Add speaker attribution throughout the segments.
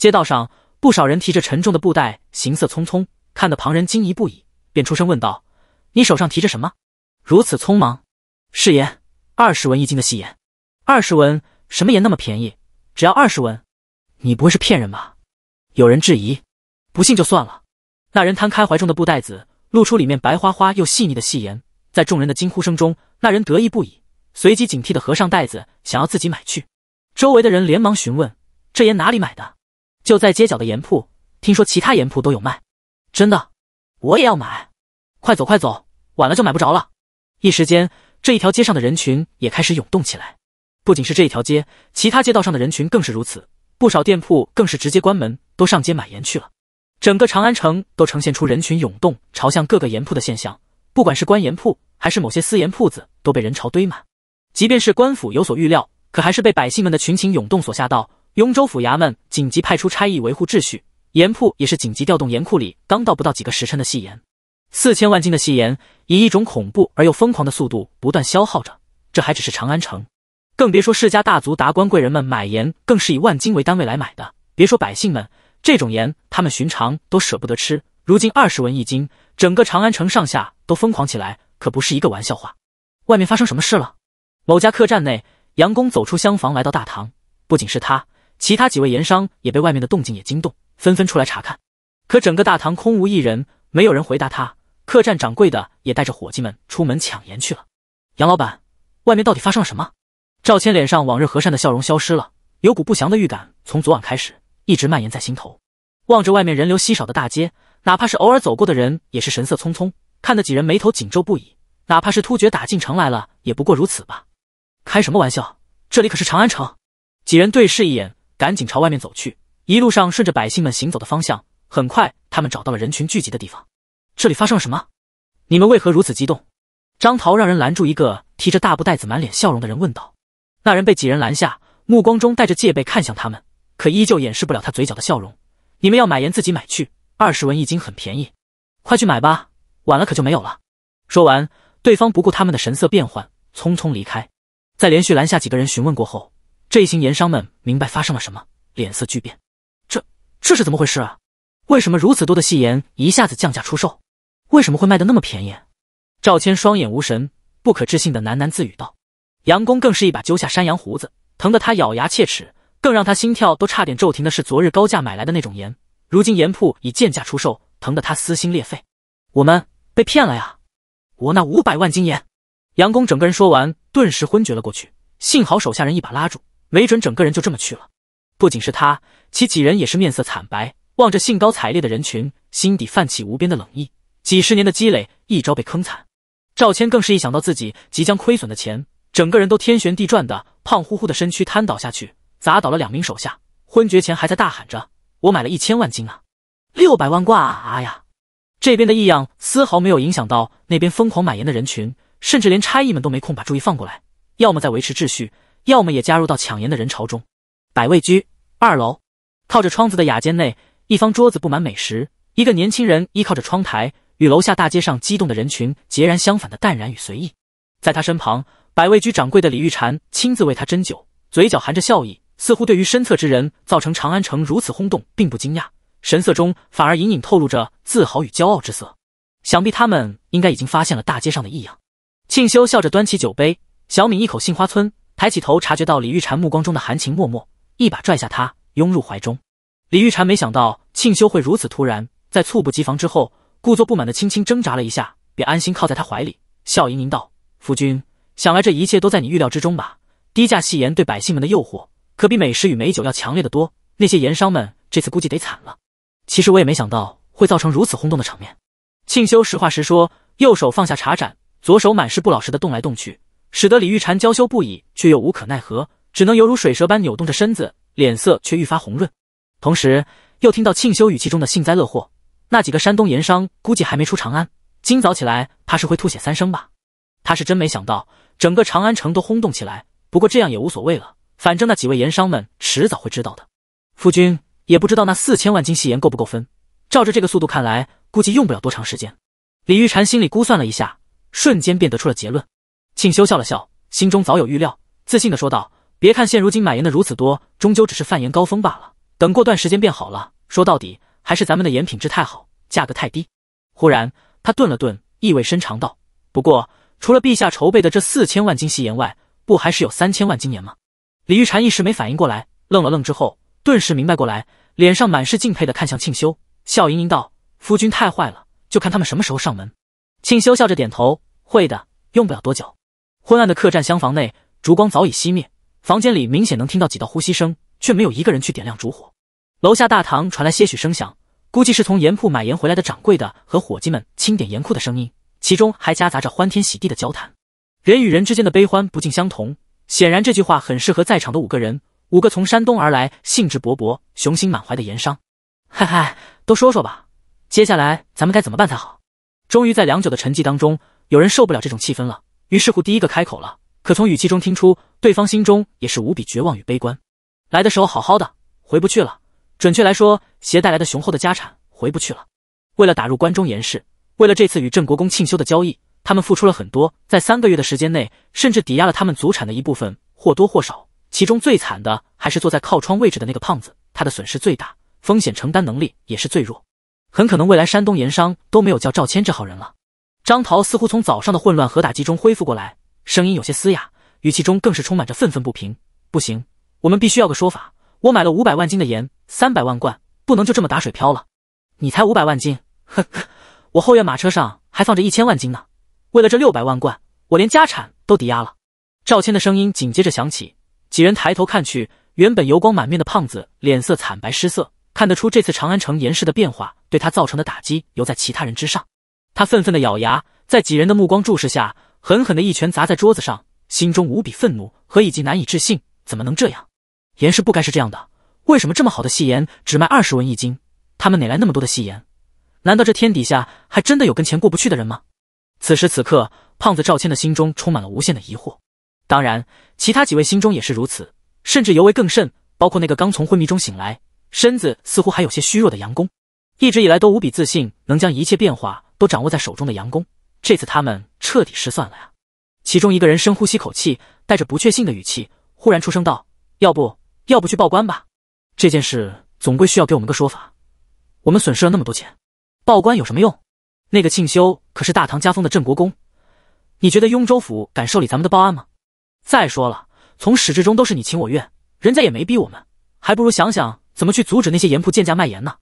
Speaker 1: 街道上，不少人提着沉重的布袋，行色匆匆，看得旁人惊疑不已，便出声问道：“你手上提着什么？如此匆忙？”“是盐，二十文一斤的细盐，二十文，什么盐那么便宜？只要二十文？你不会是骗人吧？”有人质疑。不信就算了。那人摊开怀中的布袋子，露出里面白花花又细腻的细盐，在众人的惊呼声中，那人得意不已，随即警惕的合上袋子，想要自己买去。周围的人连忙询问：“这盐哪里买的？”就在街角的盐铺，听说其他盐铺都有卖，真的，我也要买，快走快走，晚了就买不着了。一时间，这一条街上的人群也开始涌动起来。不仅是这一条街，其他街道上的人群更是如此，不少店铺更是直接关门，都上街买盐去了。整个长安城都呈现出人群涌动，朝向各个盐铺的现象。不管是官盐铺还是某些私盐铺子，都被人潮堆满。即便是官府有所预料，可还是被百姓们的群情涌动所吓到。雍州府衙门紧急派出差役维护秩序，盐铺也是紧急调动盐库里刚到不到几个时辰的细盐，四千万斤的细盐以一种恐怖而又疯狂的速度不断消耗着。这还只是长安城，更别说世家大族、达官贵人们买盐，更是以万斤为单位来买的。别说百姓们，这种盐他们寻常都舍不得吃。如今二十文一斤，整个长安城上下都疯狂起来，可不是一个玩笑话。外面发生什么事了？某家客栈内，杨公走出厢房来到大堂，不仅是他。其他几位盐商也被外面的动静也惊动，纷纷出来查看。可整个大堂空无一人，没有人回答他。客栈掌柜的也带着伙计们出门抢盐去了。杨老板，外面到底发生了什么？赵谦脸上往日和善的笑容消失了，有股不祥的预感从昨晚开始一直蔓延在心头。望着外面人流稀少的大街，哪怕是偶尔走过的人也是神色匆匆，看得几人眉头紧皱不已。哪怕是突厥打进城来了，也不过如此吧？开什么玩笑，这里可是长安城！几人对视一眼。赶紧朝外面走去，一路上顺着百姓们行走的方向，很快他们找到了人群聚集的地方。这里发生了什么？你们为何如此激动？张桃让人拦住一个提着大布袋子、满脸笑容的人问道。那人被几人拦下，目光中带着戒备，看向他们，可依旧掩饰不了他嘴角的笑容。你们要买盐自己买去，二十文一斤很便宜，快去买吧，晚了可就没有了。说完，对方不顾他们的神色变换，匆匆离开。在连续拦下几个人询问过后。这一行盐商们明白发生了什么，脸色巨变。这这是怎么回事啊？为什么如此多的细盐一下子降价出售？为什么会卖的那么便宜？赵谦双眼无神，不可置信的喃喃自语道。杨公更是一把揪下山羊胡子，疼得他咬牙切齿。更让他心跳都差点骤停的是，昨日高价买来的那种盐，如今盐铺以贱价出售，疼得他撕心裂肺。我们被骗了呀！我那五百万斤盐！杨公整个人说完，顿时昏厥了过去。幸好手下人一把拉住。没准整个人就这么去了。不仅是他，其几人也是面色惨白，望着兴高采烈的人群，心底泛起无边的冷意。几十年的积累，一朝被坑惨。赵谦更是一想到自己即将亏损的钱，整个人都天旋地转的，胖乎乎的身躯瘫倒下去，砸倒了两名手下，昏厥前还在大喊着：“我买了一千万斤啊，六百万挂啊呀！”这边的异样丝毫没有影响到那边疯狂买盐的人群，甚至连差役们都没空把注意放过来，要么在维持秩序。要么也加入到抢盐的人潮中。百味居二楼，靠着窗子的雅间内，一方桌子布满美食。一个年轻人依靠着窗台，与楼下大街上激动的人群截然相反的淡然与随意。在他身旁，百味居掌柜的李玉婵亲自为他斟酒，嘴角含着笑意，似乎对于身侧之人造成长安城如此轰动并不惊讶，神色中反而隐隐透露着自豪与骄傲之色。想必他们应该已经发现了大街上的异样。庆修笑着端起酒杯，小抿一口杏花村。抬起头，察觉到李玉婵目光中的含情脉脉，一把拽下她，拥入怀中。李玉婵没想到庆修会如此突然，在猝不及防之后，故作不满的轻轻挣扎了一下，便安心靠在他怀里，笑盈盈道：“夫君，想来这一切都在你预料之中吧？低价细盐对百姓们的诱惑，可比美食与美酒要强烈的多。那些盐商们这次估计得惨了。其实我也没想到会造成如此轰动的场面。”庆修实话实说，右手放下茶盏，左手满是不老实的动来动去。使得李玉婵娇羞不已，却又无可奈何，只能犹如水蛇般扭动着身子，脸色却愈发红润。同时，又听到庆修语气中的幸灾乐祸：“那几个山东盐商估计还没出长安，今早起来怕是会吐血三升吧。”他是真没想到，整个长安城都轰动起来。不过这样也无所谓了，反正那几位盐商们迟早会知道的。夫君也不知道那四千万斤细盐够不够分，照着这个速度看来，估计用不了多长时间。李玉婵心里估算了一下，瞬间便得出了结论。庆修笑了笑，心中早有预料，自信的说道：“别看现如今买盐的如此多，终究只是贩盐高峰罢了。等过段时间变好了。说到底，还是咱们的盐品质太好，价格太低。”忽然，他顿了顿，意味深长道：“不过，除了陛下筹备的这四千万斤细盐外，不还是有三千万斤盐吗？”李玉婵一时没反应过来，愣了愣之后，顿时明白过来，脸上满是敬佩的看向庆修，笑盈盈道：“夫君太坏了，就看他们什么时候上门。”庆修笑着点头：“会的，用不了多久。”昏暗的客栈厢房内，烛光早已熄灭，房间里明显能听到几道呼吸声，却没有一个人去点亮烛火。楼下大堂传来些许声响，估计是从盐铺买盐回来的掌柜的和伙计们清点盐库的声音，其中还夹杂着欢天喜地的交谈。人与人之间的悲欢不尽相同，显然这句话很适合在场的五个人——五个从山东而来、兴致勃勃、雄心满怀的盐商。嗨嗨，都说说吧，接下来咱们该怎么办才好？终于在良久的沉寂当中，有人受不了这种气氛了。于是乎，第一个开口了。可从语气中听出，对方心中也是无比绝望与悲观。来的时候好好的，回不去了。准确来说，携带来的雄厚的家产回不去了。为了打入关中盐市，为了这次与郑国公庆修的交易，他们付出了很多。在三个月的时间内，甚至抵押了他们祖产的一部分，或多或少。其中最惨的还是坐在靠窗位置的那个胖子，他的损失最大，风险承担能力也是最弱。很可能未来山东盐商都没有叫赵谦这号人了。张桃似乎从早上的混乱和打击中恢复过来，声音有些嘶哑，语气中更是充满着愤愤不平。不行，我们必须要个说法！我买了五百万斤的盐，三百万贯，不能就这么打水漂了。你才五百万斤，呵呵，我后院马车上还放着一千万斤呢。为了这六百万贯，我连家产都抵押了。赵谦的声音紧接着响起，几人抬头看去，原本油光满面的胖子脸色惨白失色，看得出这次长安城盐市的变化对他造成的打击犹在其他人之上。他愤愤地咬牙，在几人的目光注视下，狠狠的一拳砸在桌子上，心中无比愤怒和以及难以置信：怎么能这样？盐是不该是这样的，为什么这么好的细盐只卖二十文一斤？他们哪来那么多的细盐？难道这天底下还真的有跟钱过不去的人吗？此时此刻，胖子赵谦的心中充满了无限的疑惑，当然，其他几位心中也是如此，甚至尤为更甚，包括那个刚从昏迷中醒来，身子似乎还有些虚弱的杨工。一直以来都无比自信，能将一切变化都掌握在手中的杨公，这次他们彻底失算了呀！其中一个人深呼吸口气，带着不确定的语气，忽然出声道：“要不要不去报官吧？这件事总归需要给我们个说法。我们损失了那么多钱，报官有什么用？那个庆修可是大唐加封的镇国公，你觉得雍州府敢受理咱们的报案吗？再说了，从始至终都是你情我愿，人家也没逼我们，还不如想想怎么去阻止那些盐铺贱价卖盐呢。”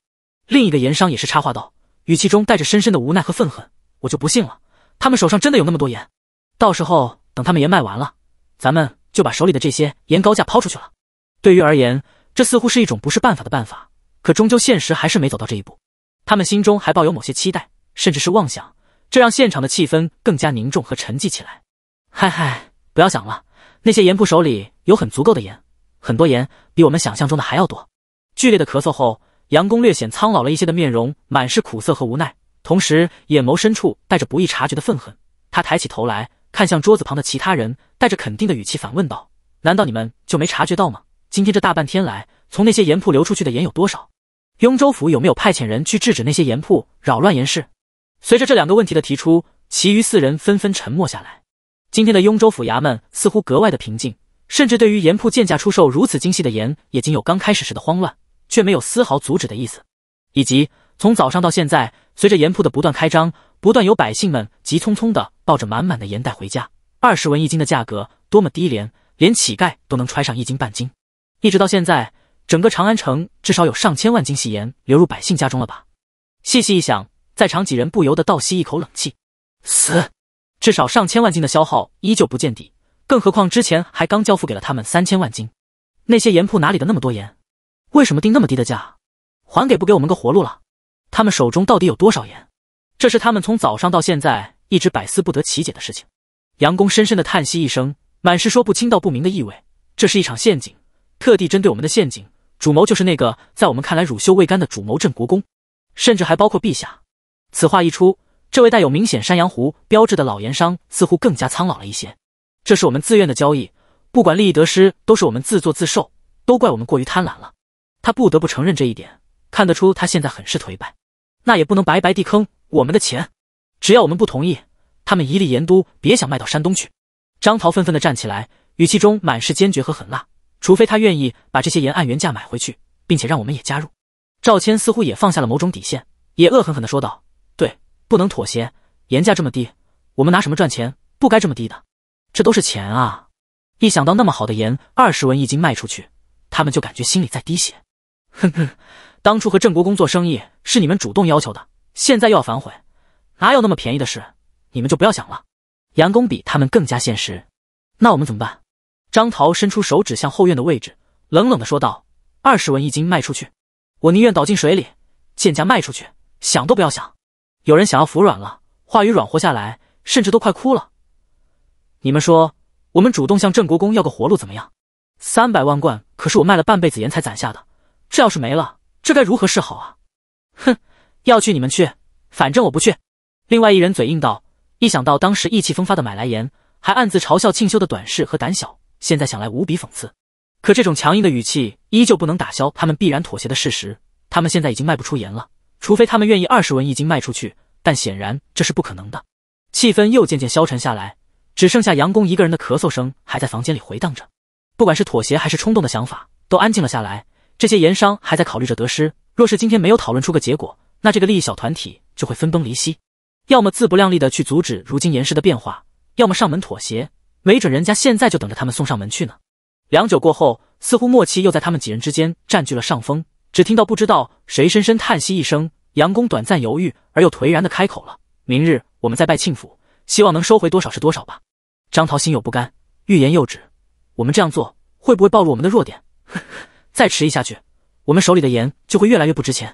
Speaker 1: 另一个盐商也是插话道，语气中带着深深的无奈和愤恨：“我就不信了，他们手上真的有那么多盐。到时候等他们盐卖完了，咱们就把手里的这些盐高价抛出去了。”对于而言，这似乎是一种不是办法的办法，可终究现实还是没走到这一步。他们心中还抱有某些期待，甚至是妄想，这让现场的气氛更加凝重和沉寂起来。“嗨嗨，不要想了，那些盐铺手里有很足够的盐，很多盐，比我们想象中的还要多。”剧烈的咳嗽后。杨公略显苍老了一些的面容满是苦涩和无奈，同时眼眸深处带着不易察觉的愤恨。他抬起头来看向桌子旁的其他人，带着肯定的语气反问道：“难道你们就没察觉到吗？今天这大半天来，从那些盐铺流出去的盐有多少？雍州府有没有派遣人去制止那些盐铺扰乱盐市？”随着这两个问题的提出，其余四人纷纷沉默下来。今天的雍州府衙门似乎格外的平静，甚至对于盐铺贱价出售如此精细的盐，也仅有刚开始时的慌乱。却没有丝毫阻止的意思，以及从早上到现在，随着盐铺的不断开张，不断有百姓们急匆匆的抱着满满的盐袋回家。二十文一斤的价格多么低廉，连乞丐都能揣上一斤半斤。一直到现在，整个长安城至少有上千万斤细盐流入百姓家中了吧？细细一想，在场几人不由得倒吸一口冷气。死，至少上千万斤的消耗依旧不见底，更何况之前还刚交付给了他们三千万斤，那些盐铺哪里的那么多盐？为什么定那么低的价，还给不给我们个活路了？他们手中到底有多少盐？这是他们从早上到现在一直百思不得其解的事情。杨公深深的叹息一声，满是说不清道不明的意味。这是一场陷阱，特地针对我们的陷阱，主谋就是那个在我们看来乳臭未干的主谋镇国公，甚至还包括陛下。此话一出，这位带有明显山羊胡标志的老盐商似乎更加苍老了一些。这是我们自愿的交易，不管利益得失，都是我们自作自受，都怪我们过于贪婪了。他不得不承认这一点，看得出他现在很是颓败。那也不能白白地坑我们的钱，只要我们不同意，他们一粒盐都别想卖到山东去。张桃愤愤地站起来，语气中满是坚决和狠辣。除非他愿意把这些盐按原价买回去，并且让我们也加入。赵谦似乎也放下了某种底线，也恶狠狠的说道：“对，不能妥协。盐价这么低，我们拿什么赚钱？不该这么低的，这都是钱啊！一想到那么好的盐二十文一斤卖出去，他们就感觉心里在滴血。”哼哼，当初和郑国公做生意是你们主动要求的，现在又要反悔，哪有那么便宜的事？你们就不要想了。杨公比他们更加现实，那我们怎么办？张桃伸出手指向后院的位置，冷冷的说道：“二十文一斤卖出去，我宁愿倒进水里；贱价卖出去，想都不要想。”有人想要服软了，话语软和下来，甚至都快哭了。你们说，我们主动向郑国公要个活路怎么样？三百万贯可是我卖了半辈子盐才攒下的。这要是没了，这该如何是好啊？哼，要去你们去，反正我不去。另外一人嘴硬道：“一想到当时意气风发的买来盐，还暗自嘲笑庆修的短视和胆小，现在想来无比讽刺。可这种强硬的语气依旧不能打消他们必然妥协的事实。他们现在已经卖不出盐了，除非他们愿意二十文一斤卖出去，但显然这是不可能的。气氛又渐渐消沉下来，只剩下杨公一个人的咳嗽声还在房间里回荡着。不管是妥协还是冲动的想法，都安静了下来。”这些盐商还在考虑着得失，若是今天没有讨论出个结果，那这个利益小团体就会分崩离析，要么自不量力的去阻止如今盐市的变化，要么上门妥协，没准人家现在就等着他们送上门去呢。良久过后，似乎默契又在他们几人之间占据了上风，只听到不知道谁深深叹息一声，杨公短暂犹豫而又颓然的开口了：“明日我们再拜庆府，希望能收回多少是多少吧。”张桃心有不甘，欲言又止：“我们这样做会不会暴露我们的弱点？” 再迟疑下去，我们手里的盐就会越来越不值钱。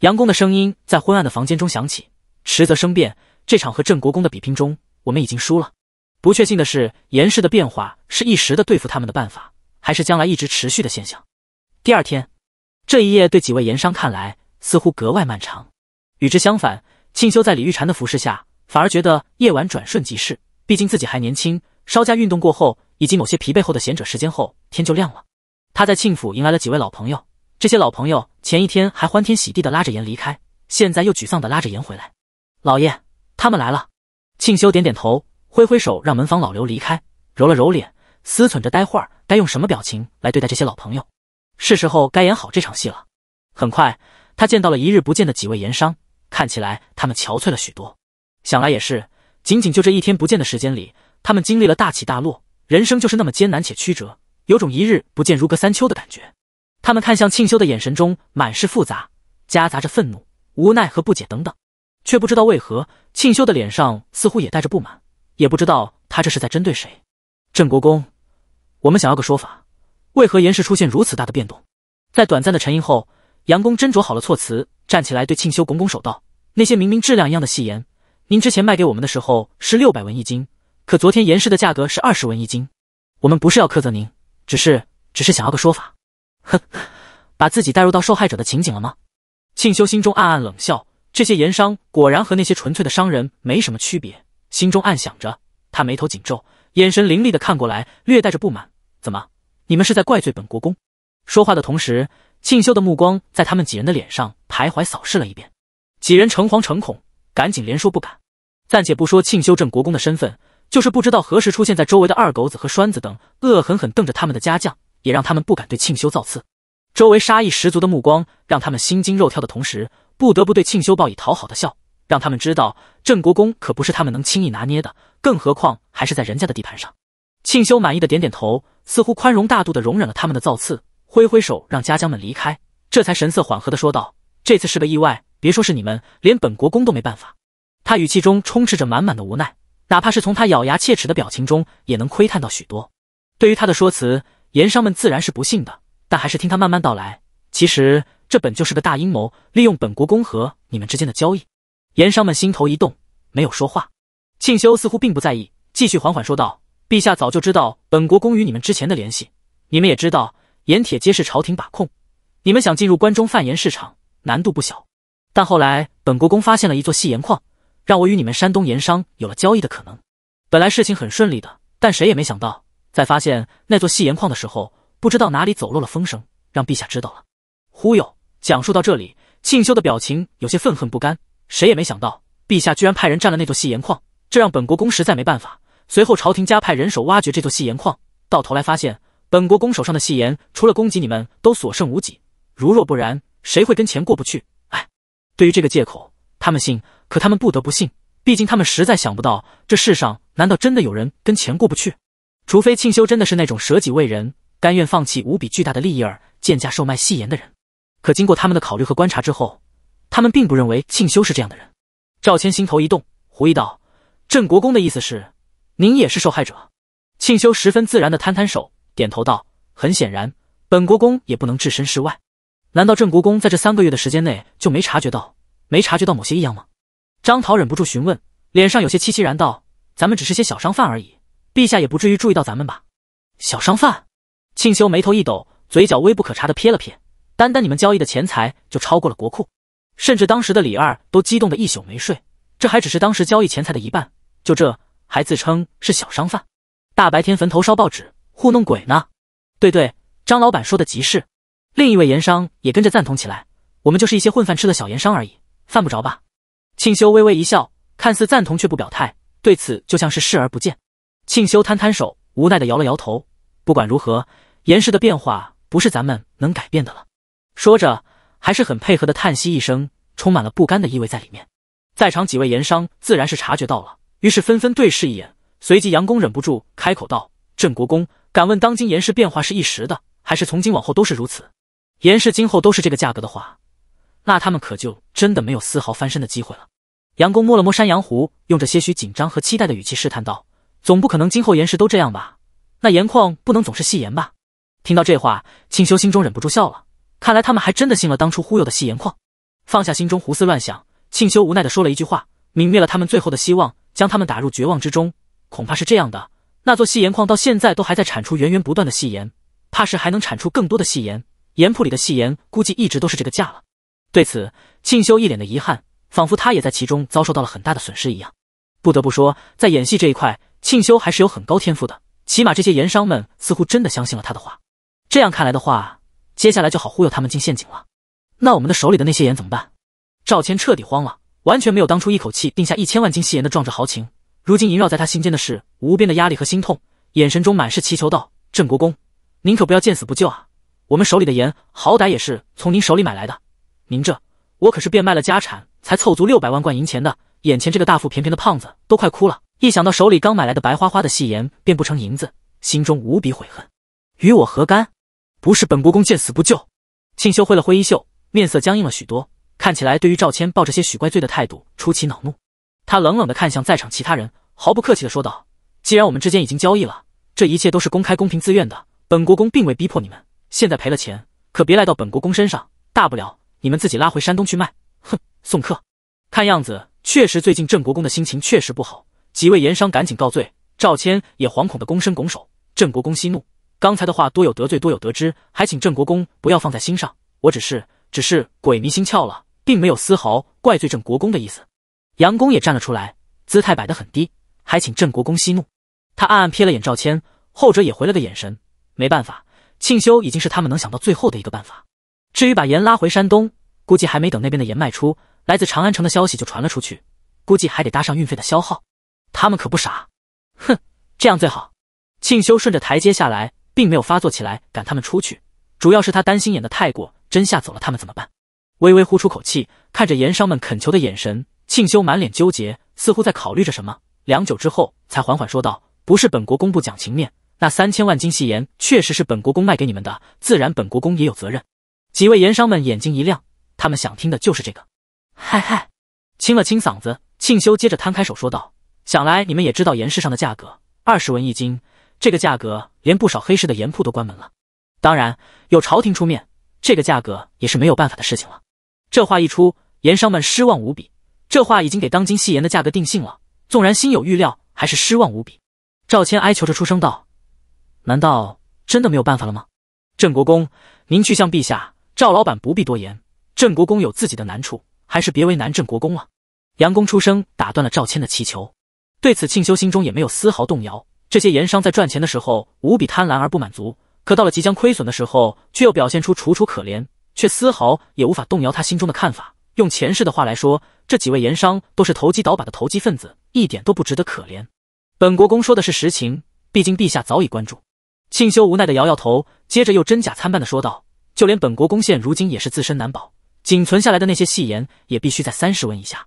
Speaker 1: 杨公的声音在昏暗的房间中响起。迟则生变，这场和郑国公的比拼中，我们已经输了。不确信的是，盐市的变化是一时的，对付他们的办法，还是将来一直持续的现象？第二天，这一夜对几位盐商看来似乎格外漫长。与之相反，庆修在李玉婵的服侍下，反而觉得夜晚转瞬即逝。毕竟自己还年轻，稍加运动过后，以及某些疲惫后的闲者时间后，天就亮了。他在庆府迎来了几位老朋友，这些老朋友前一天还欢天喜地的拉着盐离开，现在又沮丧的拉着盐回来。老爷，他们来了。庆修点点头，挥挥手让门房老刘离开，揉了揉脸，思忖着待会儿该用什么表情来对待这些老朋友。是时候该演好这场戏了。很快，他见到了一日不见的几位盐商，看起来他们憔悴了许多。想来也是，仅仅就这一天不见的时间里，他们经历了大起大落，人生就是那么艰难且曲折。有种一日不见如隔三秋的感觉。他们看向庆修的眼神中满是复杂，夹杂着愤怒、无奈和不解等等，却不知道为何庆修的脸上似乎也带着不满，也不知道他这是在针对谁。郑国公，我们想要个说法，为何盐氏出现如此大的变动？在短暂的沉吟后，杨公斟酌好了措辞，站起来对庆修拱拱手道：“那些明明质量一样的细盐，您之前卖给我们的时候是六百文一斤，可昨天盐氏的价格是二十文一斤，我们不是要苛责您。”只是，只是想要个说法。哼，把自己带入到受害者的情景了吗？庆修心中暗暗冷笑，这些盐商果然和那些纯粹的商人没什么区别。心中暗想着，他眉头紧皱，眼神凌厉的看过来，略带着不满：“怎么，你们是在怪罪本国公？”说话的同时，庆修的目光在他们几人的脸上徘徊扫视了一遍。几人诚惶诚恐，赶紧连说不敢。暂且不说庆修镇国公的身份。就是不知道何时出现在周围的二狗子和栓子等恶狠狠瞪着他们的家将，也让他们不敢对庆修造次。周围杀意十足的目光让他们心惊肉跳的同时，不得不对庆修报以讨好的笑，让他们知道郑国公可不是他们能轻易拿捏的，更何况还是在人家的地盘上。庆修满意的点点头，似乎宽容大度的容忍了他们的造次，挥挥手让家将们离开，这才神色缓和的说道：“这次是个意外，别说是你们，连本国公都没办法。”他语气中充斥着满满的无奈。哪怕是从他咬牙切齿的表情中，也能窥探到许多。对于他的说辞，盐商们自然是不信的，但还是听他慢慢道来。其实这本就是个大阴谋，利用本国公和你们之间的交易。盐商们心头一动，没有说话。庆修似乎并不在意，继续缓缓说道：“陛下早就知道本国公与你们之前的联系，你们也知道盐铁皆是朝廷把控，你们想进入关中贩盐市场，难度不小。但后来，本国公发现了一座细盐矿。”让我与你们山东盐商有了交易的可能，本来事情很顺利的，但谁也没想到，在发现那座细盐矿的时候，不知道哪里走漏了风声，让陛下知道了。忽悠。讲述到这里，庆修的表情有些愤恨不甘。谁也没想到，陛下居然派人占了那座细盐矿，这让本国公实在没办法。随后朝廷加派人手挖掘这座细盐矿，到头来发现本国公手上的细盐，除了供给你们，都所剩无几。如若不然，谁会跟钱过不去？哎，对于这个借口。他们信，可他们不得不信，毕竟他们实在想不到，这世上难道真的有人跟钱过不去？除非庆修真的是那种舍己为人、甘愿放弃无比巨大的利益而贱价售卖细盐的人。可经过他们的考虑和观察之后，他们并不认为庆修是这样的人。赵谦心头一动，狐疑道：“郑国公的意思是，您也是受害者？”庆修十分自然的摊摊手，点头道：“很显然，本国公也不能置身事外。难道郑国公在这三个月的时间内就没察觉到？”没察觉到某些异样吗？张桃忍不住询问，脸上有些凄凄然道：“咱们只是些小商贩而已，陛下也不至于注意到咱们吧？”小商贩，庆修眉头一抖，嘴角微不可察的撇了撇：“单单你们交易的钱财就超过了国库，甚至当时的李二都激动的一宿没睡。这还只是当时交易钱财的一半，就这还自称是小商贩，大白天坟头烧报纸，糊弄鬼呢？”“对对，张老板说的极是。”另一位盐商也跟着赞同起来：“我们就是一些混饭吃的小盐商而已。”犯不着吧？庆修微微一笑，看似赞同却不表态，对此就像是视而不见。庆修摊摊手，无奈的摇了摇头。不管如何，严氏的变化不是咱们能改变的了。说着，还是很配合的叹息一声，充满了不甘的意味在里面。在场几位盐商自然是察觉到了，于是纷纷对视一眼，随即杨公忍不住开口道：“镇国公，敢问当今严氏变化是一时的，还是从今往后都是如此？严氏今后都是这个价格的话？”那他们可就真的没有丝毫翻身的机会了。杨公摸了摸山羊胡，用着些许紧张和期待的语气试探道：“总不可能今后岩石都这样吧？那盐矿不能总是细盐吧？”听到这话，庆修心中忍不住笑了。看来他们还真的信了当初忽悠的细盐矿。放下心中胡思乱想，庆修无奈地说了一句话，泯灭了他们最后的希望，将他们打入绝望之中。恐怕是这样的，那座细盐矿到现在都还在产出源源不断的细盐，怕是还能产出更多的细盐。盐铺里的细盐估计一直都是这个价了。对此，庆修一脸的遗憾，仿佛他也在其中遭受到了很大的损失一样。不得不说，在演戏这一块，庆修还是有很高天赋的。起码这些盐商们似乎真的相信了他的话。这样看来的话，接下来就好忽悠他们进陷阱了。那我们的手里的那些盐怎么办？赵谦彻底慌了，完全没有当初一口气定下一千万斤细盐的壮志豪情。如今萦绕在他心间的是无边的压力和心痛，眼神中满是祈求道：“镇国公，您可不要见死不救啊！我们手里的盐好歹也是从您手里买来的。”您这，我可是变卖了家产才凑足六百万贯银钱的。眼前这个大腹便便的胖子都快哭了，一想到手里刚买来的白花花的细盐变不成银子，心中无比悔恨。与我何干？不是本国公见死不救。庆修挥了挥衣袖，面色僵硬了许多，看起来对于赵谦抱着些许怪罪的态度，出奇恼怒。他冷冷的看向在场其他人，毫不客气的说道：“既然我们之间已经交易了，这一切都是公开、公平、自愿的，本国公并未逼迫你们。现在赔了钱，可别赖到本国公身上，大不了。”你们自己拉回山东去卖，哼，送客。看样子确实最近郑国公的心情确实不好。几位盐商赶紧告罪，赵谦也惶恐的躬身拱手。郑国公息怒，刚才的话多有得罪，多有得知，还请郑国公不要放在心上。我只是只是鬼迷心窍了，并没有丝毫怪罪郑国公的意思。杨公也站了出来，姿态摆得很低，还请郑国公息怒。他暗暗瞥了眼赵谦，后者也回了个眼神。没办法，庆修已经是他们能想到最后的一个办法。至于把盐拉回山东，估计还没等那边的盐卖出来，自长安城的消息就传了出去，估计还得搭上运费的消耗。他们可不傻，哼，这样最好。庆修顺着台阶下来，并没有发作起来赶他们出去，主要是他担心演的太过，真吓走了他们怎么办？微微呼出口气，看着盐商们恳求的眼神，庆修满脸纠结，似乎在考虑着什么。良久之后，才缓缓说道：“不是本国公不讲情面，那三千万斤细盐确实是本国公卖给你们的，自然本国公也有责任。”几位盐商们眼睛一亮，他们想听的就是这个。嗨嗨，清了清嗓子，庆修接着摊开手说道：“想来你们也知道盐市上的价格，二十文一斤。这个价格连不少黑市的盐铺都关门了。当然，有朝廷出面，这个价格也是没有办法的事情了。”这话一出，盐商们失望无比。这话已经给当今细盐的价格定性了，纵然心有预料，还是失望无比。赵谦哀求着出声道：“难道真的没有办法了吗？”郑国公，您去向陛下。赵老板不必多言，郑国公有自己的难处，还是别为难郑国公了。杨公出声打断了赵谦的祈求，对此庆修心中也没有丝毫动摇。这些盐商在赚钱的时候无比贪婪而不满足，可到了即将亏损的时候，却又表现出楚楚可怜，却丝毫也无法动摇他心中的看法。用前世的话来说，这几位盐商都是投机倒把的投机分子，一点都不值得可怜。本国公说的是实情，毕竟陛下早已关注。庆修无奈的摇摇头，接着又真假参半的说道。就连本国公献如今也是自身难保，仅存下来的那些戏言也必须在三十文以下。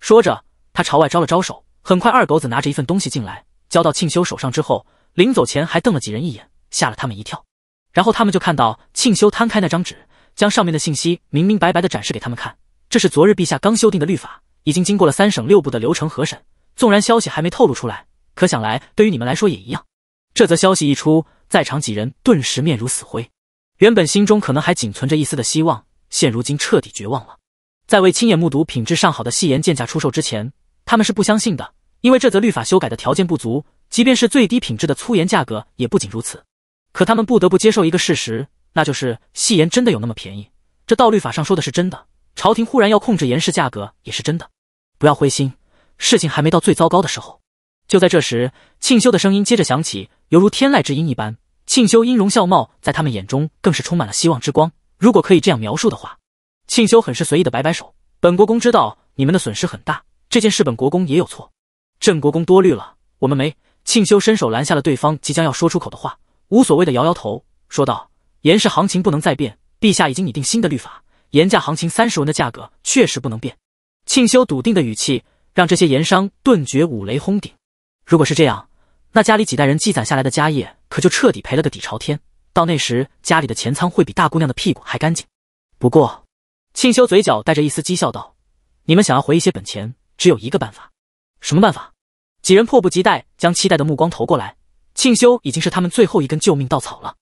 Speaker 1: 说着，他朝外招了招手。很快，二狗子拿着一份东西进来，交到庆修手上之后，临走前还瞪了几人一眼，吓了他们一跳。然后他们就看到庆修摊开那张纸，将上面的信息明明白白的展示给他们看。这是昨日陛下刚修订的律法，已经经过了三省六部的流程核审。纵然消息还没透露出来，可想来对于你们来说也一样。这则消息一出，在场几人顿时面如死灰。原本心中可能还仅存着一丝的希望，现如今彻底绝望了。在未亲眼目睹品质上好的细盐贱价出售之前，他们是不相信的，因为这则律法修改的条件不足，即便是最低品质的粗盐价格也不仅如此。可他们不得不接受一个事实，那就是细盐真的有那么便宜。这道律法上说的是真的，朝廷忽然要控制盐市价格也是真的。不要灰心，事情还没到最糟糕的时候。就在这时，庆修的声音接着响起，犹如天籁之音一般。庆修音容笑貌在他们眼中更是充满了希望之光，如果可以这样描述的话，庆修很是随意的摆摆手，本国公知道你们的损失很大，这件事本国公也有错，郑国公多虑了，我们没。庆修伸手拦下了对方即将要说出口的话，无所谓的摇摇头，说道，盐市行情不能再变，陛下已经拟定新的律法，盐价行情三十文的价格确实不能变。庆修笃定的语气让这些盐商顿觉五雷轰顶，如果是这样。那家里几代人积攒下来的家业，可就彻底赔了个底朝天。到那时，家里的钱仓会比大姑娘的屁股还干净。不过，庆修嘴角带着一丝讥笑道：“你们想要回一些本钱，只有一个办法。什么办法？”几人迫不及待将期待的目光投过来。庆修已经是他们最后一根救命稻草了。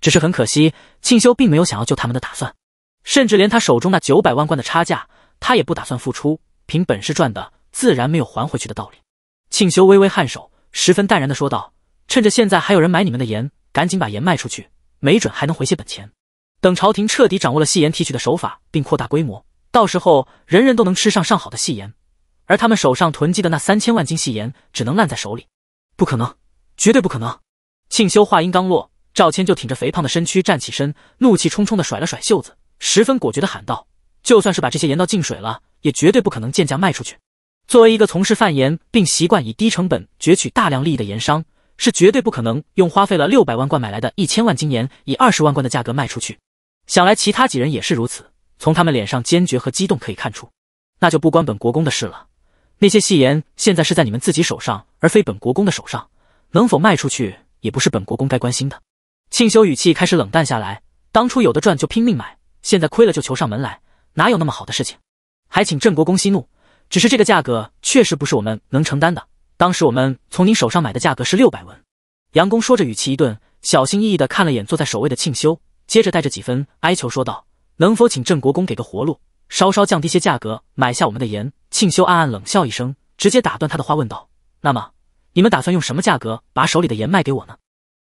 Speaker 1: 只是很可惜，庆修并没有想要救他们的打算，甚至连他手中那九百万贯的差价，他也不打算付出。凭本事赚的，自然没有还回去的道理。庆修微微颔首。十分淡然的说道：“趁着现在还有人买你们的盐，赶紧把盐卖出去，没准还能回些本钱。等朝廷彻底掌握了细盐提取的手法，并扩大规模，到时候人人都能吃上上好的细盐，而他们手上囤积的那三千万斤细盐只能烂在手里。不可能，绝对不可能！”庆修话音刚落，赵谦就挺着肥胖的身躯站起身，怒气冲冲的甩了甩袖子，十分果决的喊道：“就算是把这些盐倒进水了，也绝对不可能贱价卖出去。”作为一个从事贩盐并习惯以低成本攫取大量利益的盐商，是绝对不可能用花费了六百万贯买来的一千万斤盐以二十万贯的价格卖出去。想来其他几人也是如此。从他们脸上坚决和激动可以看出，那就不关本国公的事了。那些细盐现在是在你们自己手上，而非本国公的手上，能否卖出去也不是本国公该关心的。庆修语气开始冷淡下来。当初有的赚就拼命买，现在亏了就求上门来，哪有那么好的事情？还请郑国公息怒。只是这个价格确实不是我们能承担的。当时我们从您手上买的价格是六百文。杨公说着，语气一顿，小心翼翼的看了眼坐在首位的庆修，接着带着几分哀求说道：“能否请郑国公给个活路，稍稍降低些价格，买下我们的盐？”庆修暗暗冷笑一声，直接打断他的话，问道：“那么，你们打算用什么价格把手里的盐卖给我呢？”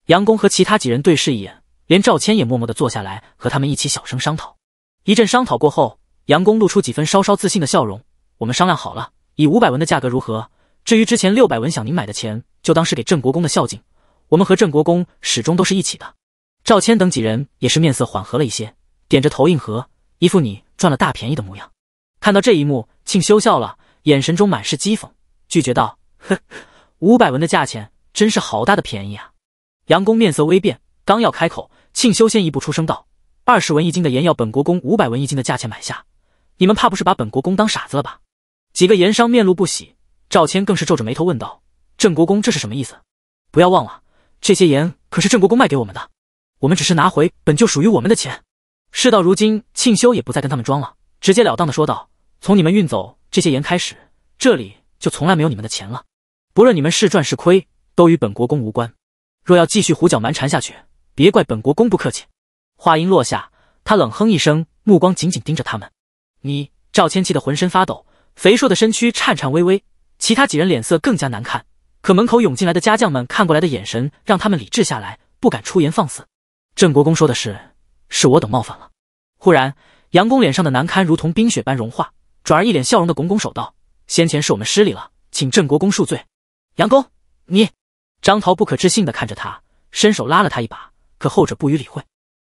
Speaker 1: 杨公和其他几人对视一眼，连赵谦也默默的坐下来和他们一起小声商讨。一阵商讨过后，杨公露出几分稍稍自信的笑容。我们商量好了，以五百文的价格如何？至于之前六百文想您买的钱，就当是给郑国公的孝敬。我们和郑国公始终都是一起的。赵谦等几人也是面色缓和了一些，点着头应和，一副你赚了大便宜的模样。看到这一幕，庆修笑了，眼神中满是讥讽，拒绝道：“呵，五百文的价钱真是好大的便宜啊！”杨公面色微变，刚要开口，庆修先一步出声道：“二十文一斤的盐要本国公五百文一斤的价钱买下，你们怕不是把本国公当傻子了吧？”几个盐商面露不喜，赵谦更是皱着眉头问道：“郑国公，这是什么意思？不要忘了，这些盐可是郑国公卖给我们的，我们只是拿回本就属于我们的钱。”事到如今，庆修也不再跟他们装了，直截了当的说道：“从你们运走这些盐开始，这里就从来没有你们的钱了。不论你们是赚是亏，都与本国公无关。若要继续胡搅蛮缠下去，别怪本国公不客气。”话音落下，他冷哼一声，目光紧紧盯着他们。你赵谦气得浑身发抖。肥硕的身躯颤颤巍巍，其他几人脸色更加难看。可门口涌进来的家将们看过来的眼神，让他们理智下来，不敢出言放肆。郑国公说的是，是我等冒犯了。忽然，杨公脸上的难堪如同冰雪般融化，转而一脸笑容的拱拱手道：“先前是我们失礼了，请郑国公恕罪。”杨公，你，张桃不可置信的看着他，伸手拉了他一把，可后者不予理会，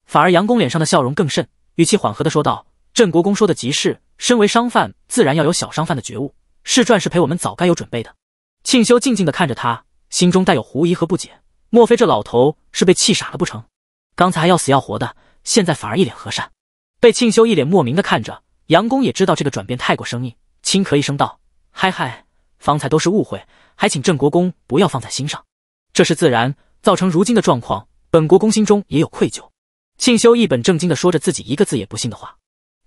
Speaker 1: 反而杨公脸上的笑容更甚，语气缓和的说道。郑国公说的极是，身为商贩，自然要有小商贩的觉悟，是赚是赔，我们早该有准备的。庆修静静的看着他，心中带有狐疑和不解，莫非这老头是被气傻了不成？刚才还要死要活的，现在反而一脸和善。被庆修一脸莫名的看着，杨公也知道这个转变太过生硬，轻咳一声道：“嗨嗨，方才都是误会，还请郑国公不要放在心上。这是自然，造成如今的状况，本国公心中也有愧疚。”庆修一本正经的说着自己一个字也不信的话。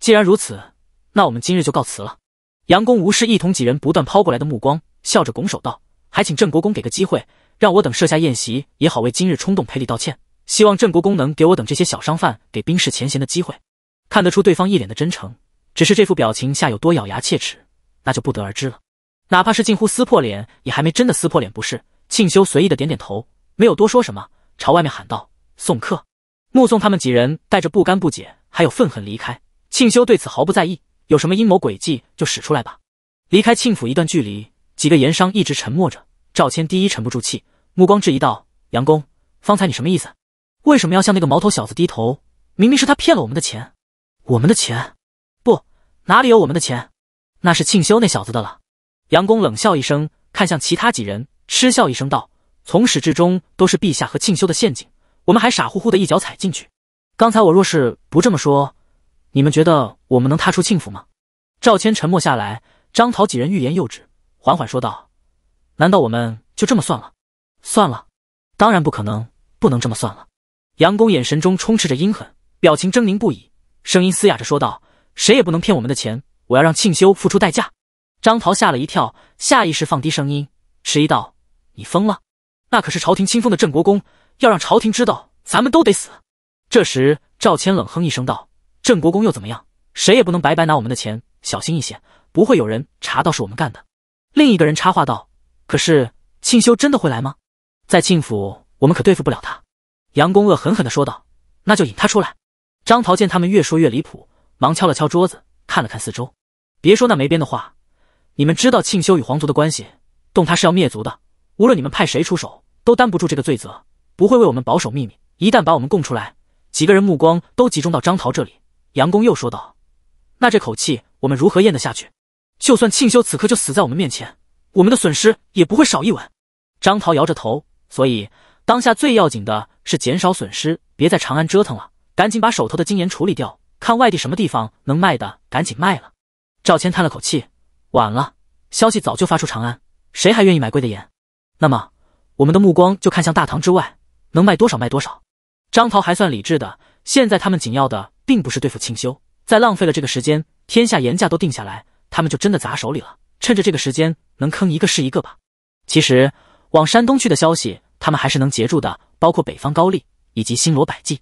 Speaker 1: 既然如此，那我们今日就告辞了。杨公无视一同几人不断抛过来的目光，笑着拱手道：“还请郑国公给个机会，让我等设下宴席也好为今日冲动赔礼道歉。希望郑国公能给我等这些小商贩给冰释前嫌的机会。”看得出对方一脸的真诚，只是这副表情下有多咬牙切齿，那就不得而知了。哪怕是近乎撕破脸，也还没真的撕破脸，不是？庆修随意的点点头，没有多说什么，朝外面喊道：“送客。”目送他们几人带着不甘、不解，还有愤恨离开。庆修对此毫不在意，有什么阴谋诡计就使出来吧。离开庆府一段距离，几个盐商一直沉默着。赵谦第一沉不住气，目光质疑道：“杨公，方才你什么意思？为什么要向那个毛头小子低头？明明是他骗了我们的钱，我们的钱？不，哪里有我们的钱？那是庆修那小子的了。”杨公冷笑一声，看向其他几人，嗤笑一声道：“从始至终都是陛下和庆修的陷阱，我们还傻乎乎的一脚踩进去。刚才我若是不这么说。”你们觉得我们能踏出庆府吗？赵谦沉默下来，张桃几人欲言又止，缓缓说道：“难道我们就这么算了？算了？当然不可能，不能这么算了。”杨公眼神中充斥着阴狠，表情狰狞不已，声音嘶哑着说道：“谁也不能骗我们的钱，我要让庆修付出代价。”张桃吓了一跳，下意识放低声音，迟疑道：“你疯了？那可是朝廷亲封的镇国公，要让朝廷知道，咱们都得死。”这时，赵谦冷哼一声道。郑国公又怎么样？谁也不能白白拿我们的钱，小心一些，不会有人查到是我们干的。另一个人插话道：“可是庆修真的会来吗？在庆府，我们可对付不了他。”杨公恶狠狠地说道：“那就引他出来。”张桃见他们越说越离谱，忙敲了敲桌子，看了看四周：“别说那没边的话，你们知道庆修与皇族的关系，动他是要灭族的。无论你们派谁出手，都担不住这个罪责，不会为我们保守秘密。一旦把我们供出来，几个人目光都集中到张桃这里。”杨公又说道：“那这口气我们如何咽得下去？就算庆修此刻就死在我们面前，我们的损失也不会少一文。”张桃摇着头，所以当下最要紧的是减少损失，别在长安折腾了，赶紧把手头的精盐处理掉，看外地什么地方能卖的，赶紧卖了。赵谦叹了口气：“晚了，消息早就发出长安，谁还愿意买贵的盐？”那么，我们的目光就看向大唐之外，能卖多少卖多少。张桃还算理智的，现在他们紧要的。并不是对付清修，再浪费了这个时间，天下盐价都定下来，他们就真的砸手里了。趁着这个时间，能坑一个是一个吧。其实往山东去的消息，他们还是能截住的，包括北方高丽以及新罗百济。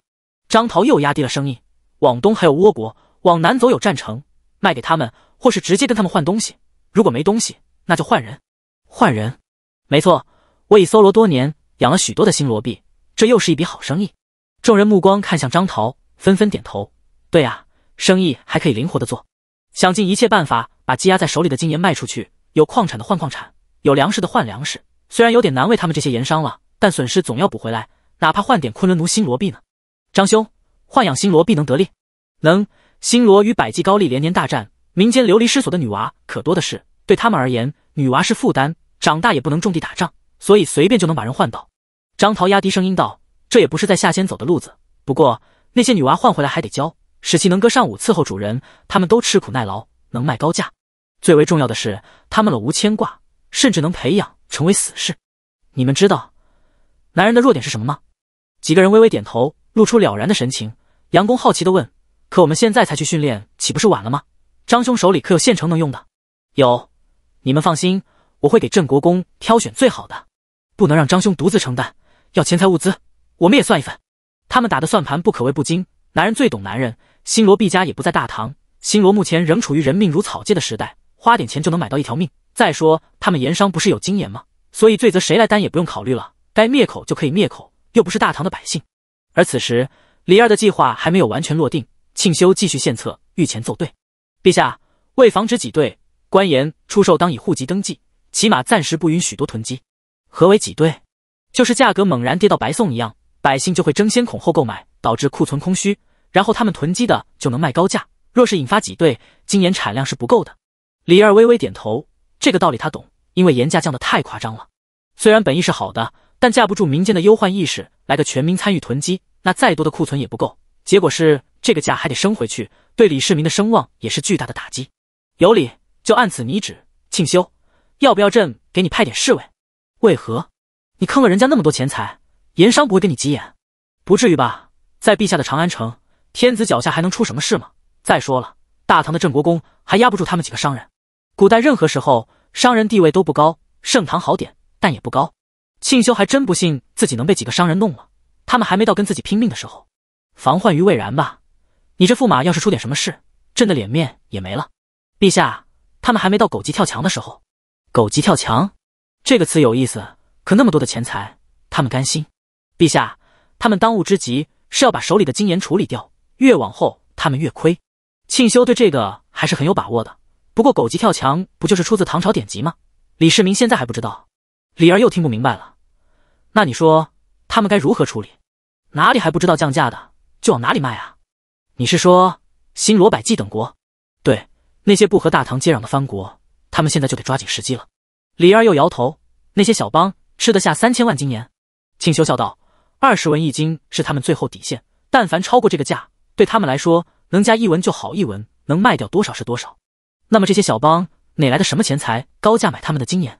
Speaker 1: 张桃又压低了声音，往东还有倭国，往南走有战城，卖给他们，或是直接跟他们换东西。如果没东西，那就换人，换人。没错，我已搜罗多年，养了许多的新罗币，这又是一笔好生意。众人目光看向张桃，纷纷点头。对呀，生意还可以灵活的做，想尽一切办法把积压在手里的金盐卖出去，有矿产的换矿产，有粮食的换粮食。虽然有点难为他们这些盐商了，但损失总要补回来，哪怕换点昆仑奴新罗币呢。张兄，豢养新罗币能得利？能。新罗与百济高丽连年大战，民间流离失所的女娃可多的是，对他们而言，女娃是负担，长大也不能种地打仗，所以随便就能把人换到。张桃压低声音道：“这也不是在下先走的路子，不过那些女娃换回来还得交。”使其能歌善舞，伺候主人，他们都吃苦耐劳，能卖高价。最为重要的是，他们了无牵挂，甚至能培养成为死士。你们知道男人的弱点是什么吗？几个人微微点头，露出了然的神情。杨公好奇地问：“可我们现在才去训练，岂不是晚了吗？”张兄手里可有现成能用的？有。你们放心，我会给镇国公挑选最好的，不能让张兄独自承担。要钱财物资，我们也算一份。他们打的算盘不可谓不精。男人最懂男人，新罗毕家也不在大唐。新罗目前仍处于人命如草芥的时代，花点钱就能买到一条命。再说他们盐商不是有精盐吗？所以罪责谁来担也不用考虑了，该灭口就可以灭口，又不是大唐的百姓。而此时李二的计划还没有完全落定，庆修继续献策，御前奏对。陛下，为防止挤兑，官盐出售当以户籍登记，起码暂时不允许多囤积。何为挤兑？就是价格猛然跌到白送一样，百姓就会争先恐后购买，导致库存空虚。然后他们囤积的就能卖高价。若是引发挤兑，今年产量是不够的。李二微微点头，这个道理他懂，因为盐价降得太夸张了。虽然本意是好的，但架不住民间的忧患意识，来个全民参与囤积，那再多的库存也不够。结果是这个价还得升回去，对李世民的声望也是巨大的打击。有理，就按此拟旨。庆修，要不要朕给你派点侍卫？为何？你坑了人家那么多钱财，盐商不会跟你急眼？不至于吧，在陛下的长安城。天子脚下还能出什么事吗？再说了，大唐的郑国公还压不住他们几个商人。古代任何时候，商人地位都不高，盛唐好点，但也不高。庆修还真不信自己能被几个商人弄了，他们还没到跟自己拼命的时候。防患于未然吧，你这驸马要是出点什么事，朕的脸面也没了。陛下，他们还没到狗急跳墙的时候。狗急跳墙，这个词有意思，可那么多的钱财，他们甘心？陛下，他们当务之急是要把手里的金银处理掉。越往后他们越亏，庆修对这个还是很有把握的。不过狗急跳墙不就是出自唐朝典籍吗？李世民现在还不知道。李二又听不明白了，那你说他们该如何处理？哪里还不知道降价的就往哪里卖啊？你是说新罗、百济等国？对，那些不和大唐接壤的藩国，他们现在就得抓紧时机了。李二又摇头，那些小邦吃得下三千万金盐？庆修笑道：“二十文一斤是他们最后底线，但凡超过这个价。”对他们来说，能加一文就好一文，能卖掉多少是多少。那么这些小帮哪来的什么钱财，高价买他们的经盐？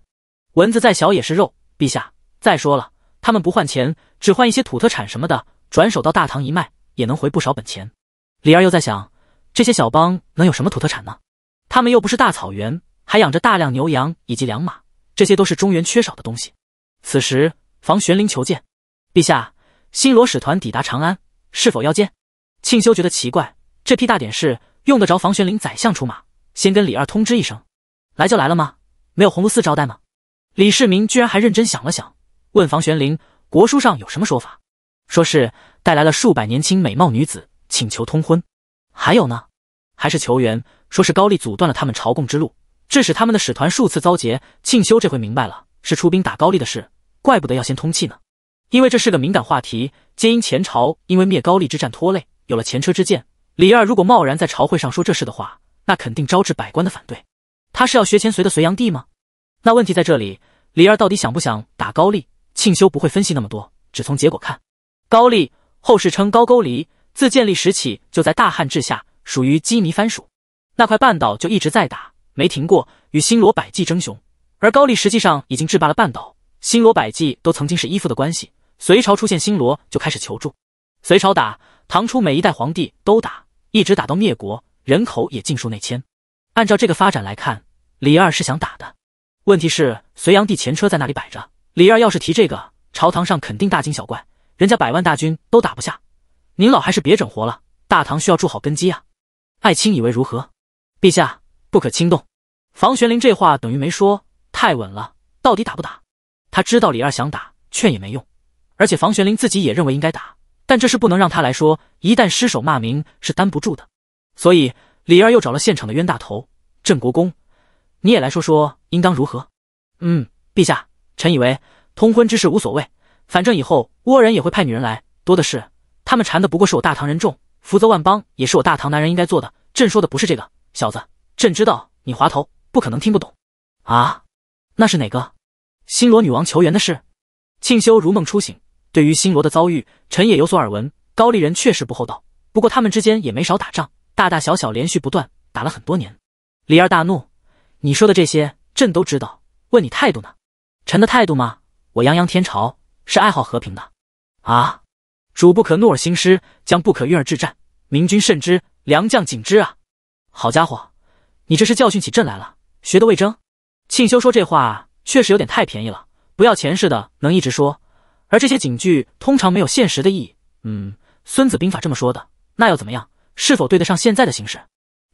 Speaker 1: 蚊子再小也是肉，陛下。再说了，他们不换钱，只换一些土特产什么的，转手到大唐一卖，也能回不少本钱。李二又在想，这些小帮能有什么土特产呢？他们又不是大草原，还养着大量牛羊以及良马，这些都是中原缺少的东西。此时，房玄龄求见，陛下，新罗使团抵达长安，是否要见？庆修觉得奇怪，这批大典事用得着房玄龄宰相出马，先跟李二通知一声，来就来了吗？没有鸿胪寺招待吗？李世民居然还认真想了想，问房玄龄：国书上有什么说法？说是带来了数百年轻美貌女子，请求通婚。还有呢？还是求援？说是高丽阻断了他们朝贡之路，致使他们的使团数次遭劫。庆修这回明白了，是出兵打高丽的事，怪不得要先通气呢，因为这是个敏感话题，皆因前朝因为灭高丽之战拖累。有了前车之鉴，李二如果贸然在朝会上说这事的话，那肯定招致百官的反对。他是要学前隋的隋炀帝吗？那问题在这里，李二到底想不想打高丽？庆修不会分析那么多，只从结果看。高丽后世称高句丽，自建立时起就在大汉治下，属于羁縻藩属。那块半岛就一直在打，没停过，与新罗、百济争雄。而高丽实际上已经制霸了半岛，新罗、百济都曾经是依附的关系。隋朝出现新罗就开始求助，隋朝打。唐初每一代皇帝都打，一直打到灭国，人口也尽数内迁。按照这个发展来看，李二是想打的。问题是隋炀帝前车在那里摆着，李二要是提这个，朝堂上肯定大惊小怪。人家百万大军都打不下，您老还是别整活了。大唐需要筑好根基啊！爱卿以为如何？陛下不可轻动。房玄龄这话等于没说，太稳了。到底打不打？他知道李二想打，劝也没用。而且房玄龄自己也认为应该打。但这事不能让他来说，一旦失手，骂名是担不住的。所以李二又找了现场的冤大头，镇国公，你也来说说，应当如何？嗯，陛下，臣以为通婚之事无所谓，反正以后倭人也会派女人来，多的是，他们缠的不过是我大唐人众，福泽万邦也是我大唐男人应该做的。朕说的不是这个，小子，朕知道你滑头，不可能听不懂啊。那是哪个？新罗女王求援的事？庆修如梦初醒。对于新罗的遭遇，臣也有所耳闻。高丽人确实不厚道，不过他们之间也没少打仗，大大小小连续不断，打了很多年。李二大怒：“你说的这些，朕都知道。问你态度呢？臣的态度吗？我泱泱天朝是爱好和平的啊！主不可怒而兴师，将不可遇而致战。明君慎之，良将谨之啊！好家伙，你这是教训起朕来了，学的魏征？庆修说这话确实有点太便宜了，不要钱似的，能一直说？”而这些警句通常没有现实的意义。嗯，孙子兵法这么说的，那又怎么样？是否对得上现在的形势？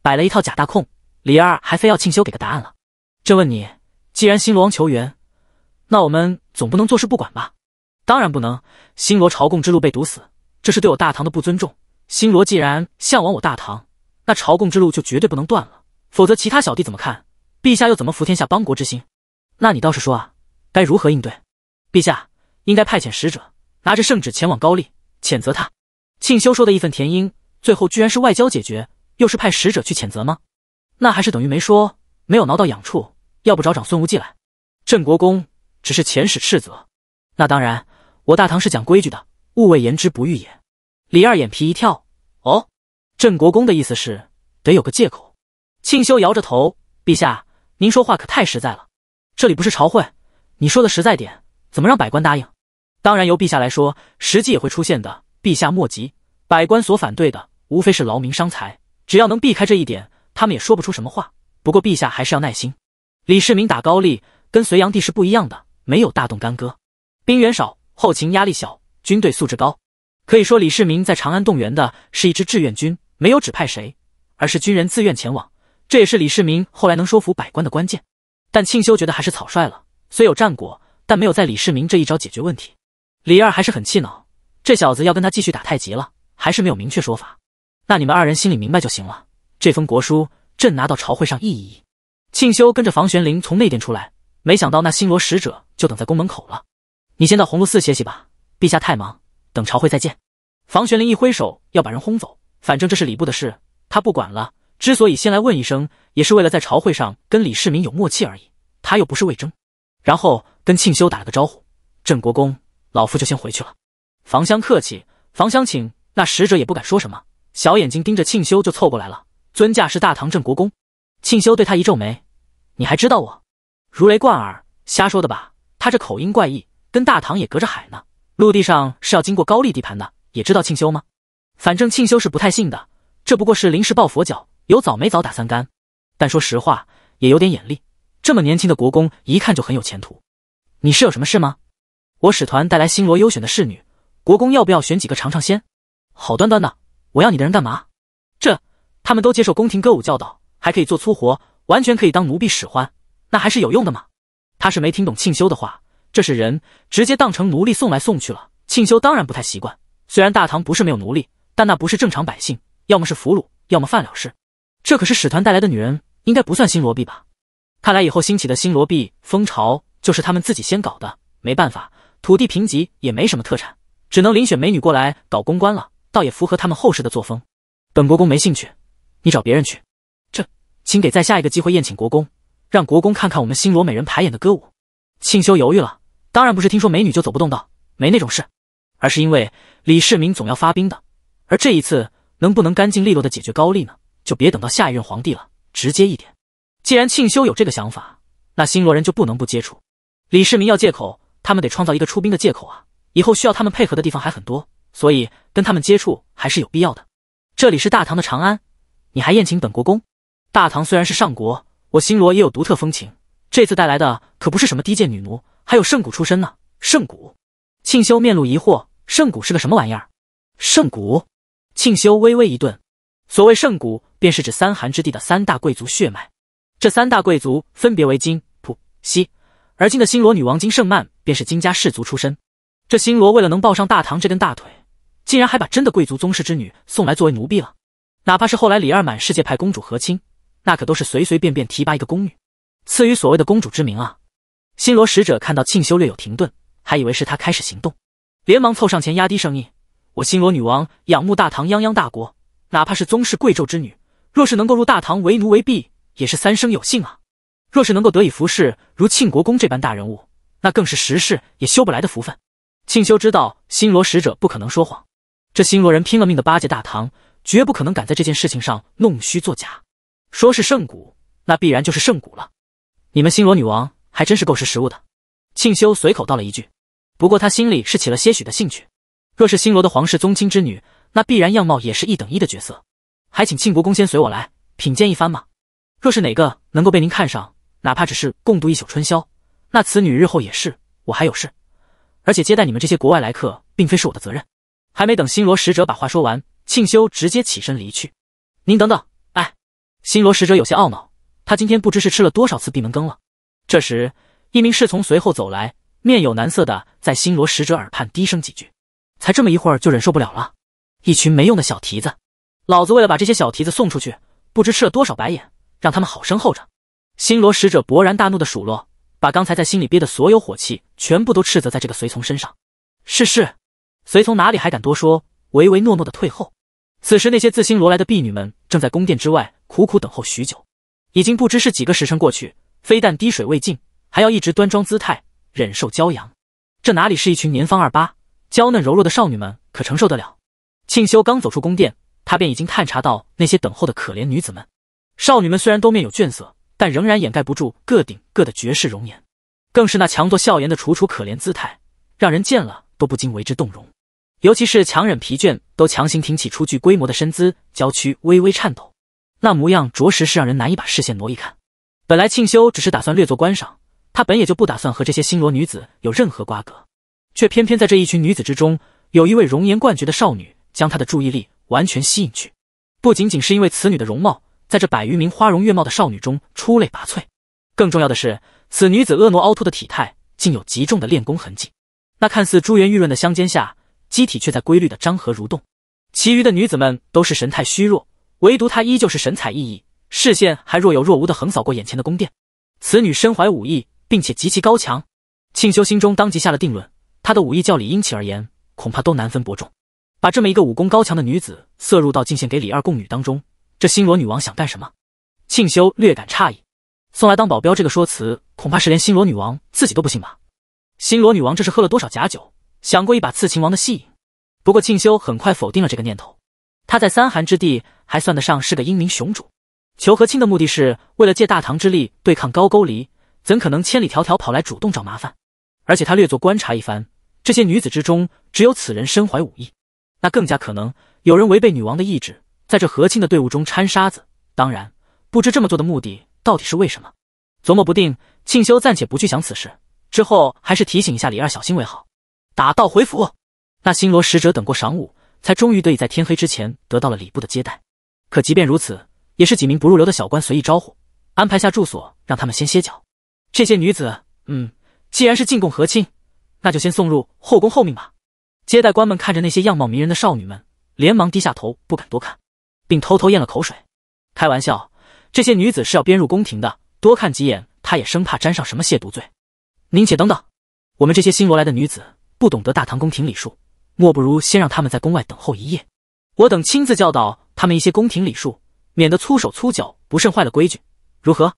Speaker 1: 摆了一套假大空，李二还非要庆修给个答案了。朕问你，既然新罗王求援，那我们总不能坐视不管吧？当然不能。新罗朝贡之路被堵死，这是对我大唐的不尊重。新罗既然向往我大唐，那朝贡之路就绝对不能断了，否则其他小弟怎么看？陛下又怎么服天下邦国之心？那你倒是说啊，该如何应对？陛下。应该派遣使者拿着圣旨前往高丽，谴责他。庆修说的义愤填膺，最后居然是外交解决，又是派使者去谴责吗？那还是等于没说，没有挠到痒处。要不找长孙无忌来？镇国公只是遣使斥责，那当然，我大唐是讲规矩的，勿谓言之不预也。李二眼皮一跳，哦，镇国公的意思是得有个借口。庆修摇着头，陛下，您说话可太实在了。这里不是朝会，你说的实在点，怎么让百官答应？当然，由陛下来说，实际也会出现的。陛下莫急，百官所反对的无非是劳民伤财，只要能避开这一点，他们也说不出什么话。不过，陛下还是要耐心。李世民打高丽跟隋炀帝是不一样的，没有大动干戈，兵源少，后勤压力小，军队素质高，可以说李世民在长安动员的是一支志愿军，没有指派谁，而是军人自愿前往。这也是李世民后来能说服百官的关键。但庆修觉得还是草率了，虽有战果，但没有在李世民这一招解决问题。李二还是很气恼，这小子要跟他继续打太极了，还是没有明确说法。那你们二人心里明白就行了。这封国书，朕拿到朝会上议一议。庆修跟着房玄龄从内殿出来，没想到那星罗使者就等在宫门口了。你先到鸿胪寺歇息吧，陛下太忙，等朝会再见。房玄龄一挥手要把人轰走，反正这是礼部的事，他不管了。之所以先来问一声，也是为了在朝会上跟李世民有默契而已。他又不是魏征，然后跟庆修打了个招呼，郑国公。老夫就先回去了，房相客气，房相请。那使者也不敢说什么，小眼睛盯着庆修就凑过来了。尊驾是大唐镇国公？庆修对他一皱眉，你还知道我？如雷贯耳，瞎说的吧？他这口音怪异，跟大唐也隔着海呢，陆地上是要经过高丽地盘的。也知道庆修吗？反正庆修是不太信的，这不过是临时抱佛脚，有早没早打三竿。但说实话，也有点眼力，这么年轻的国公，一看就很有前途。你是有什么事吗？我使团带来星罗优选的侍女，国公要不要选几个尝尝鲜？好端端的，我要你的人干嘛？这他们都接受宫廷歌舞教导，还可以做粗活，完全可以当奴婢使唤，那还是有用的嘛。他是没听懂庆修的话，这是人，直接当成奴隶送来送去了。庆修当然不太习惯，虽然大唐不是没有奴隶，但那不是正常百姓，要么是俘虏，要么犯了事。这可是使团带来的女人，应该不算新罗婢吧？看来以后兴起的新罗婢风潮就是他们自己先搞的，没办法。土地贫瘠也没什么特产，只能遴选美女过来搞公关了，倒也符合他们后世的作风。本国公没兴趣，你找别人去。这，请给在下一个机会宴请国公，让国公看看我们新罗美人排演的歌舞。庆修犹豫了，当然不是听说美女就走不动道，没那种事，而是因为李世民总要发兵的，而这一次能不能干净利落的解决高丽呢？就别等到下一任皇帝了，直接一点。既然庆修有这个想法，那新罗人就不能不接触。李世民要借口。他们得创造一个出兵的借口啊！以后需要他们配合的地方还很多，所以跟他们接触还是有必要的。这里是大唐的长安，你还宴请本国公？大唐虽然是上国，我新罗也有独特风情。这次带来的可不是什么低贱女奴，还有圣谷出身呢。圣谷。庆修面露疑惑，圣谷是个什么玩意儿？圣谷。庆修微微一顿，所谓圣谷，便是指三寒之地的三大贵族血脉。这三大贵族分别为金、普、西。而今的星罗女王金圣曼便是金家世族出身，这星罗为了能抱上大唐这根大腿，竟然还把真的贵族宗室之女送来作为奴婢了。哪怕是后来李二满世界派公主和亲，那可都是随随便便提拔一个宫女，赐予所谓的公主之名啊。星罗使者看到庆修略有停顿，还以为是他开始行动，连忙凑上前压低声音：“我星罗女王仰慕大唐泱泱大国，哪怕是宗室贵胄之女，若是能够入大唐为奴为婢，也是三生有幸啊。”若是能够得以服侍如庆国公这般大人物，那更是十世也修不来的福分。庆修知道新罗使者不可能说谎，这新罗人拼了命的巴结大唐，绝不可能敢在这件事情上弄虚作假。说是圣骨，那必然就是圣骨了。你们新罗女王还真是够识时务的。庆修随口道了一句，不过他心里是起了些许的兴趣。若是新罗的皇室宗亲之女，那必然样貌也是一等一的角色。还请庆国公先随我来品鉴一番嘛。若是哪个能够被您看上，哪怕只是共度一宿春宵，那此女日后也是我还有事，而且接待你们这些国外来客，并非是我的责任。还没等星罗使者把话说完，庆修直接起身离去。您等等！哎，星罗使者有些懊恼，他今天不知是吃了多少次闭门羹了。这时，一名侍从随后走来，面有难色的在星罗使者耳畔低声几句。才这么一会儿就忍受不了了，一群没用的小蹄子！老子为了把这些小蹄子送出去，不知吃了多少白眼，让他们好生候着。星罗使者勃然大怒的数落，把刚才在心里憋的所有火气全部都斥责在这个随从身上。是是，随从哪里还敢多说，唯唯诺诺的退后。此时，那些自星罗来的婢女们正在宫殿之外苦苦等候许久，已经不知是几个时辰过去，非但滴水未进，还要一直端庄姿态忍受骄阳。这哪里是一群年方二八、娇嫩柔弱的少女们可承受得了？庆修刚走出宫殿，他便已经探查到那些等候的可怜女子们。少女们虽然都面有倦色。但仍然掩盖不住各顶各的绝世容颜，更是那强作笑颜的楚楚可怜姿态，让人见了都不禁为之动容。尤其是强忍疲倦，都强行挺起初具规模的身姿，娇躯微微颤抖，那模样着实是让人难以把视线挪移看。本来庆修只是打算略作观赏，他本也就不打算和这些星罗女子有任何瓜葛，却偏偏在这一群女子之中，有一位容颜冠绝的少女将他的注意力完全吸引去，不仅仅是因为此女的容貌。在这百余名花容月貌的少女中出类拔萃，更重要的是，此女子婀娜凹凸的体态竟有极重的练功痕迹。那看似珠圆玉润的香肩下，机体却在规律的张合蠕动。其余的女子们都是神态虚弱，唯独她依旧是神采奕奕，视线还若有若无的横扫过眼前的宫殿。此女身怀武艺，并且极其高强。庆修心中当即下了定论，她的武艺较李英奇而言，恐怕都难分伯仲。把这么一个武功高强的女子色入到进献给李二贡女当中。这星罗女王想干什么？庆修略感诧异，送来当保镖这个说辞，恐怕是连星罗女王自己都不信吧。星罗女王这是喝了多少假酒，想过一把刺秦王的戏瘾？不过庆修很快否定了这个念头。他在三寒之地还算得上是个英明雄主，求和亲的目的是为了借大唐之力对抗高沟离，怎可能千里迢迢跑来主动找麻烦？而且他略作观察一番，这些女子之中，只有此人身怀武艺，那更加可能有人违背女王的意志。在这和亲的队伍中掺沙子，当然不知这么做的目的到底是为什么，琢磨不定。庆修暂且不去想此事，之后还是提醒一下李二小心为好。打道回府。那星罗使者等过晌午，才终于得以在天黑之前得到了礼部的接待。可即便如此，也是几名不入流的小官随意招呼，安排下住所，让他们先歇脚。这些女子，嗯，既然是进贡和亲，那就先送入后宫候命吧。接待官们看着那些样貌迷人的少女们，连忙低下头，不敢多看。并偷偷咽了口水。开玩笑，这些女子是要编入宫廷的，多看几眼，他也生怕沾上什么亵渎罪。您且等等，我们这些新罗来的女子不懂得大唐宫廷礼数，莫不如先让他们在宫外等候一夜，我等亲自教导他们一些宫廷礼数，免得粗手粗脚，不慎坏了规矩，如何？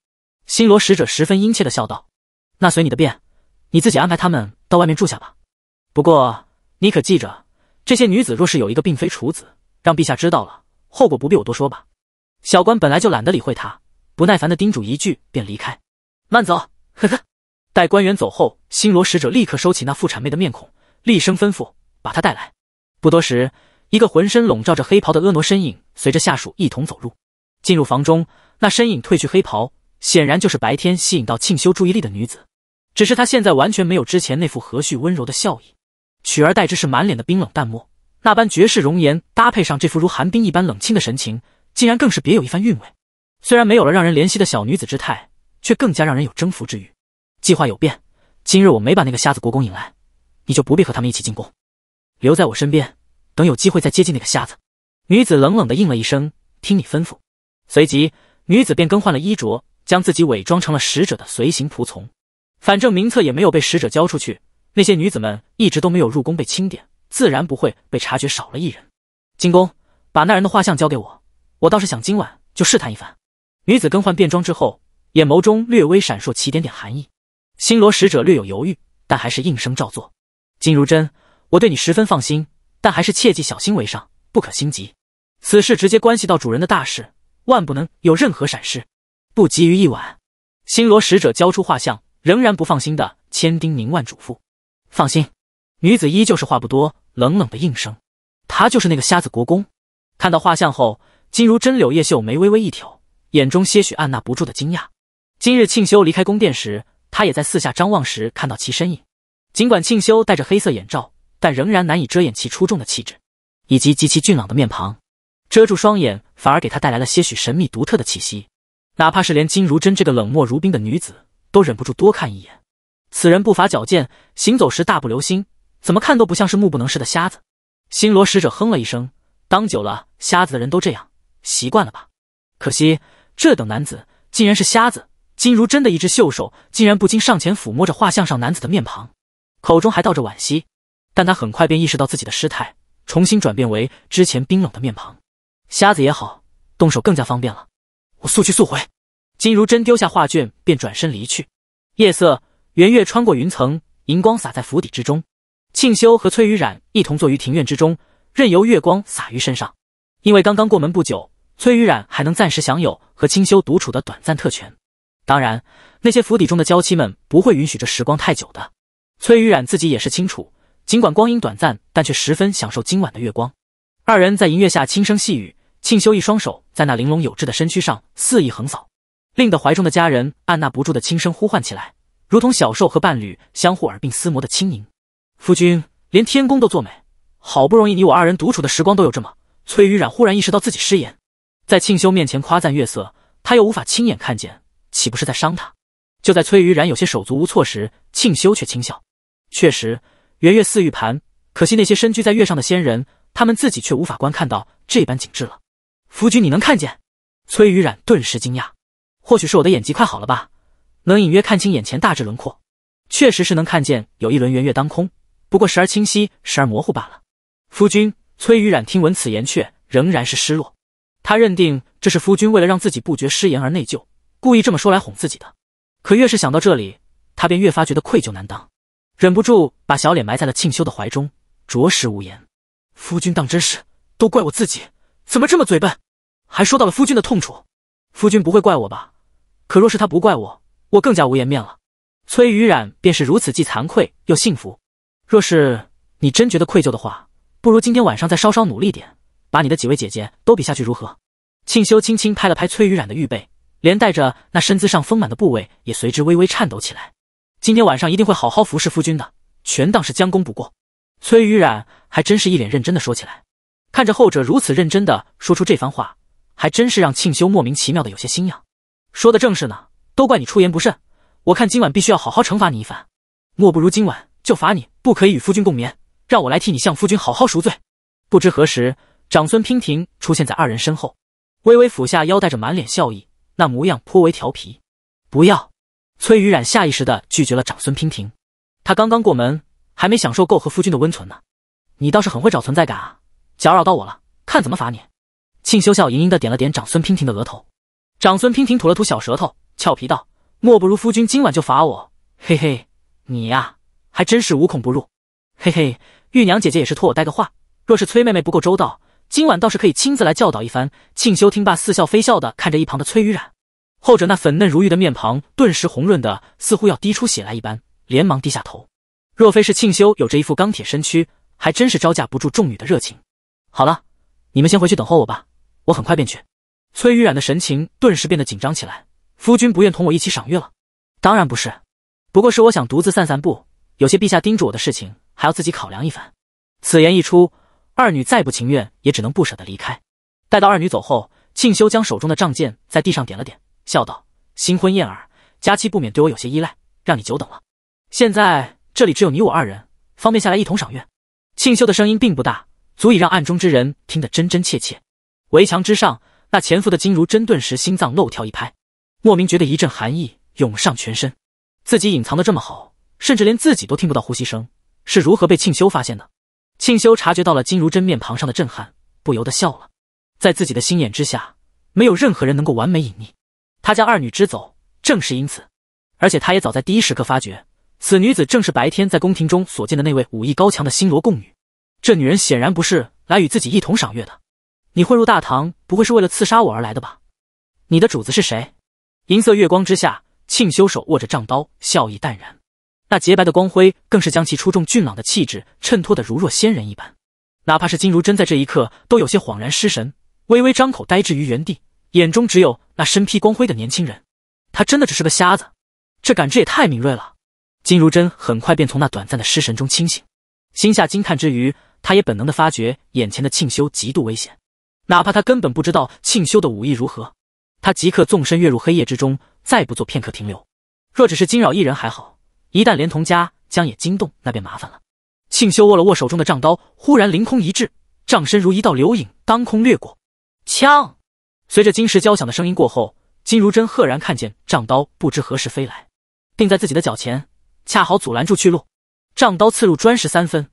Speaker 1: 新罗使者十分殷切的笑道：“那随你的便，你自己安排他们到外面住下吧。不过你可记着，这些女子若是有一个并非处子，让陛下知道了。”后果不必我多说吧。小官本来就懒得理会他，不耐烦的叮嘱一句便离开。慢走，呵呵。待官员走后，星罗使者立刻收起那妇产妹的面孔，厉声吩咐：“把她带来。”不多时，一个浑身笼罩着黑袍的婀娜身影随着下属一同走入。进入房中，那身影褪去黑袍，显然就是白天吸引到庆修注意力的女子。只是她现在完全没有之前那副和煦温柔的笑意，取而代之是满脸的冰冷淡漠。那般绝世容颜搭配上这副如寒冰一般冷清的神情，竟然更是别有一番韵味。虽然没有了让人怜惜的小女子之态，却更加让人有征服之欲。计划有变，今日我没把那个瞎子国公引来，你就不必和他们一起进宫，留在我身边，等有机会再接近那个瞎子。女子冷冷的应了一声：“听你吩咐。”随即，女子便更换了衣着，将自己伪装成了使者的随行仆从。反正名册也没有被使者交出去，那些女子们一直都没有入宫被清点。自然不会被察觉少了一人。金公，把那人的画像交给我，我倒是想今晚就试探一番。女子更换便装之后，眼眸中略微闪烁起点点寒意。星罗使者略有犹豫，但还是应声照做。金如真，我对你十分放心，但还是切记小心为上，不可心急。此事直接关系到主人的大事，万不能有任何闪失。不急于一晚。星罗使者交出画像，仍然不放心的千叮咛万嘱咐。放心。女子依旧是话不多，冷冷的应声。他就是那个瞎子国公。看到画像后，金如真柳叶秀眉微微一挑，眼中些许按捺不住的惊讶。今日庆修离开宫殿时，他也在四下张望时看到其身影。尽管庆修戴着黑色眼罩，但仍然难以遮掩其出众的气质，以及极其俊朗的面庞。遮住双眼反而给他带来了些许神秘独特的气息，哪怕是连金如真这个冷漠如冰的女子，都忍不住多看一眼。此人步伐矫健，行走时大步流星。怎么看都不像是目不能视的瞎子。新罗使者哼了一声，当久了瞎子的人都这样，习惯了吧？可惜这等男子竟然是瞎子。金如真的一只秀手竟然不禁上前抚摸着画像上男子的面庞，口中还道着惋惜。但他很快便意识到自己的失态，重新转变为之前冰冷的面庞。瞎子也好，动手更加方便了。我速去速回。金如真丢下画卷，便转身离去。夜色，圆月穿过云层，银光洒在府邸之中。庆修和崔雨染一同坐于庭院之中，任由月光洒于身上。因为刚刚过门不久，崔雨染还能暂时享有和清修独处的短暂特权。当然，那些府邸中的娇妻们不会允许这时光太久的。崔雨染自己也是清楚，尽管光阴短暂，但却十分享受今晚的月光。二人在银月下轻声细语，庆修一双手在那玲珑有致的身躯上肆意横扫，令得怀中的佳人按捺不住的轻声呼唤起来，如同小兽和伴侣相互耳鬓厮磨的轻盈。夫君，连天宫都作美，好不容易你我二人独处的时光都有这么。崔雨染忽然意识到自己失言，在庆修面前夸赞月色，他又无法亲眼看见，岂不是在伤他？就在崔雨染有些手足无措时，庆修却轻笑：“确实，圆月似玉盘，可惜那些身居在月上的仙人，他们自己却无法观看到这般景致了。”夫君，你能看见？崔雨染顿时惊讶：“或许是我的眼疾快好了吧，能隐约看清眼前大致轮廓，确实是能看见有一轮圆月当空。”不过时而清晰，时而模糊罢了。夫君崔雨染听闻此言，却仍然是失落。他认定这是夫君为了让自己不觉失言而内疚，故意这么说来哄自己的。可越是想到这里，他便越发觉得愧疚难当，忍不住把小脸埋在了庆修的怀中，着实无言。夫君当真是都怪我自己，怎么这么嘴笨，还说到了夫君的痛处。夫君不会怪我吧？可若是他不怪我，我更加无颜面了。崔雨染便是如此，既惭愧又幸福。若是你真觉得愧疚的话，不如今天晚上再稍稍努力点，把你的几位姐姐都比下去如何？庆修轻轻拍了拍崔雨染的玉背，连带着那身姿上丰满的部位也随之微微颤抖起来。今天晚上一定会好好服侍夫君的，全当是将功补过。崔雨染还真是一脸认真的说起来，看着后者如此认真的说出这番话，还真是让庆修莫名其妙的有些心痒。说的正是呢，都怪你出言不慎，我看今晚必须要好好惩罚你一番，莫不如今晚就罚你。不可以与夫君共眠，让我来替你向夫君好好赎罪。不知何时，长孙娉婷出现在二人身后，微微俯下腰，带着满脸笑意，那模样颇为调皮。不要！崔雨染下意识地拒绝了长孙娉婷。他刚刚过门，还没享受够和夫君的温存呢。你倒是很会找存在感啊，搅扰到我了，看怎么罚你。庆修笑盈盈地点了点长孙娉婷的额头，长孙娉婷吐了吐小舌头，俏皮道：“莫不如夫君今晚就罚我，嘿嘿，你呀。”还真是无孔不入，嘿嘿，玉娘姐姐也是托我带个话，若是崔妹妹不够周到，今晚倒是可以亲自来教导一番。庆修听罢，似笑非笑的看着一旁的崔雨染，后者那粉嫩如玉的面庞顿时红润的似乎要滴出血来一般，连忙低下头。若非是庆修有着一副钢铁身躯，还真是招架不住众女的热情。好了，你们先回去等候我吧，我很快便去。崔雨染的神情顿时变得紧张起来，夫君不愿同我一起赏月了？当然不是，不过是我想独自散散步。有些陛下叮嘱我的事情，还要自己考量一番。此言一出，二女再不情愿，也只能不舍得离开。待到二女走后，庆修将手中的仗剑在地上点了点，笑道：“新婚燕尔，佳期不免对我有些依赖，让你久等了。现在这里只有你我二人，方便下来一同赏月。”庆修的声音并不大，足以让暗中之人听得真真切切。围墙之上，那潜伏的金如真顿时心脏漏跳一拍，莫名觉得一阵寒意涌上全身，自己隐藏的这么好。甚至连自己都听不到呼吸声，是如何被庆修发现的？庆修察觉到了金如真面庞上的震撼，不由得笑了。在自己的心眼之下，没有任何人能够完美隐匿。他将二女支走，正是因此。而且他也早在第一时刻发觉，此女子正是白天在宫廷中所见的那位武艺高强的星罗贡女。这女人显然不是来与自己一同赏月的。你混入大唐，不会是为了刺杀我而来的吧？你的主子是谁？银色月光之下，庆修手握着丈刀，笑意淡然。那洁白的光辉更是将其出众俊朗的气质衬托得如若仙人一般，哪怕是金如真在这一刻都有些恍然失神，微微张口呆滞于原地，眼中只有那身披光辉的年轻人。他真的只是个瞎子？这感知也太敏锐了！金如真很快便从那短暂的失神中清醒，心下惊叹之余，他也本能的发觉眼前的庆修极度危险。哪怕他根本不知道庆修的武艺如何，他即刻纵身跃入黑夜之中，再不做片刻停留。若只是惊扰一人还好。一旦连同家将也惊动，那便麻烦了。庆修握了握手中的丈刀，忽然凌空一掷，丈身如一道流影当空掠过。枪随着金石交响的声音过后，金如真赫然看见丈刀不知何时飞来，并在自己的脚前，恰好阻拦住去路。丈刀刺入砖石三分，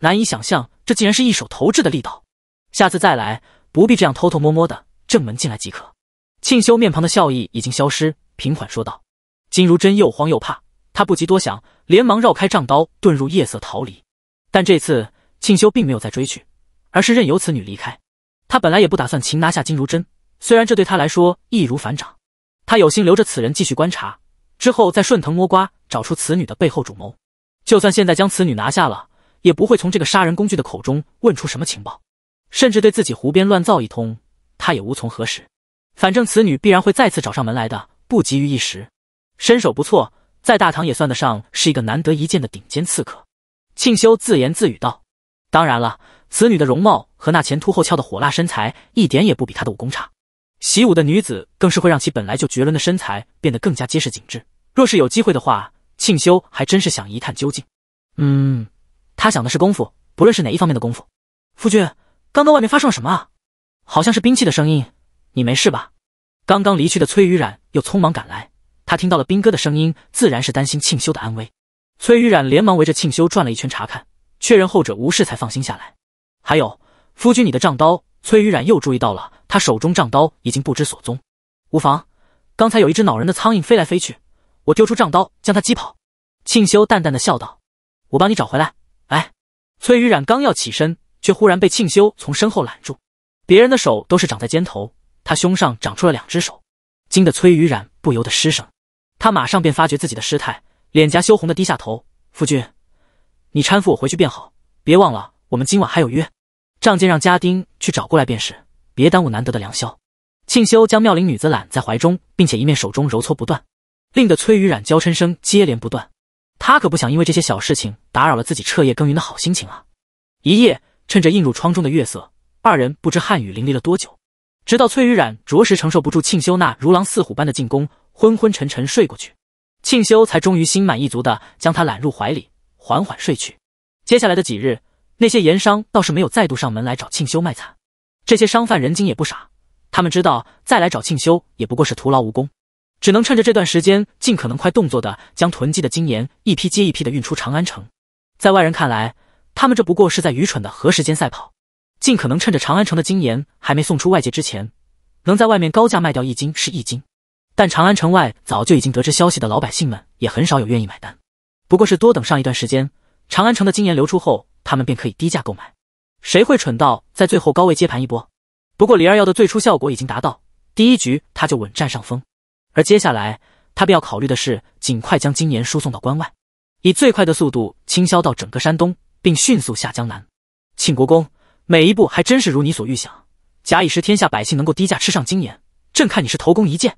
Speaker 1: 难以想象这竟然是一手投掷的力道。下次再来，不必这样偷偷摸摸的，正门进来即可。庆修面庞的笑意已经消失，平缓说道。金如真又慌又怕。他不及多想，连忙绕开杖刀，遁入夜色逃离。但这次庆修并没有再追去，而是任由此女离开。他本来也不打算擒拿下金如真，虽然这对他来说易如反掌。他有心留着此人继续观察，之后再顺藤摸瓜找出此女的背后主谋。就算现在将此女拿下了，也不会从这个杀人工具的口中问出什么情报，甚至对自己胡编乱造一通，他也无从核实。反正此女必然会再次找上门来的，不急于一时。身手不错。在大唐也算得上是一个难得一见的顶尖刺客，庆修自言自语道：“当然了，此女的容貌和那前凸后翘的火辣身材一点也不比她的武功差。习武的女子更是会让其本来就绝伦的身材变得更加结实紧致。若是有机会的话，庆修还真是想一探究竟。”嗯，他想的是功夫，不论是哪一方面的功夫。夫君，刚刚外面发生了什么啊？好像是兵器的声音。你没事吧？刚刚离去的崔雨染又匆忙赶来。他听到了兵哥的声音，自然是担心庆修的安危。崔雨染连忙围着庆修转了一圈查看，确认后者无事才放心下来。还有夫君，你的账刀。崔雨染又注意到了，他手中账刀已经不知所踪。无妨，刚才有一只恼人的苍蝇飞来飞去，我丢出账刀将它击跑。庆修淡淡的笑道：“我帮你找回来。”哎，崔雨染刚要起身，却忽然被庆修从身后揽住。别人的手都是长在肩头，他胸上长出了两只手，惊得崔雨染不由得失声。他马上便发觉自己的失态，脸颊羞红的低下头。夫君，你搀扶我回去便好，别忘了我们今晚还有约。仗剑让家丁去找过来便是，别耽误难得的良宵。庆修将妙龄女子揽在怀中，并且一面手中揉搓不断，令得崔雨染娇嗔声接连不断。他可不想因为这些小事情打扰了自己彻夜耕耘的好心情啊！一夜，趁着映入窗中的月色，二人不知汉语淋漓了多久，直到崔雨染着实承受不住庆修那如狼似虎般的进攻。昏昏沉沉睡过去，庆修才终于心满意足的将他揽入怀里，缓缓睡去。接下来的几日，那些盐商倒是没有再度上门来找庆修卖惨。这些商贩人精也不傻，他们知道再来找庆修也不过是徒劳无功，只能趁着这段时间尽可能快动作的将囤积的精盐一批接一批的运出长安城。在外人看来，他们这不过是在愚蠢的和时间赛跑，尽可能趁着长安城的精盐还没送出外界之前，能在外面高价卖掉一斤是一斤。但长安城外早就已经得知消息的老百姓们也很少有愿意买单，不过是多等上一段时间，长安城的金盐流出后，他们便可以低价购买。谁会蠢到在最后高位接盘一波？不过李二药的最初效果已经达到，第一局他就稳占上风，而接下来他便要考虑的是尽快将金盐输送到关外，以最快的速度倾销到整个山东，并迅速下江南。庆国公，每一步还真是如你所预想。假以时，天下百姓能够低价吃上金盐，朕看你是头功一件。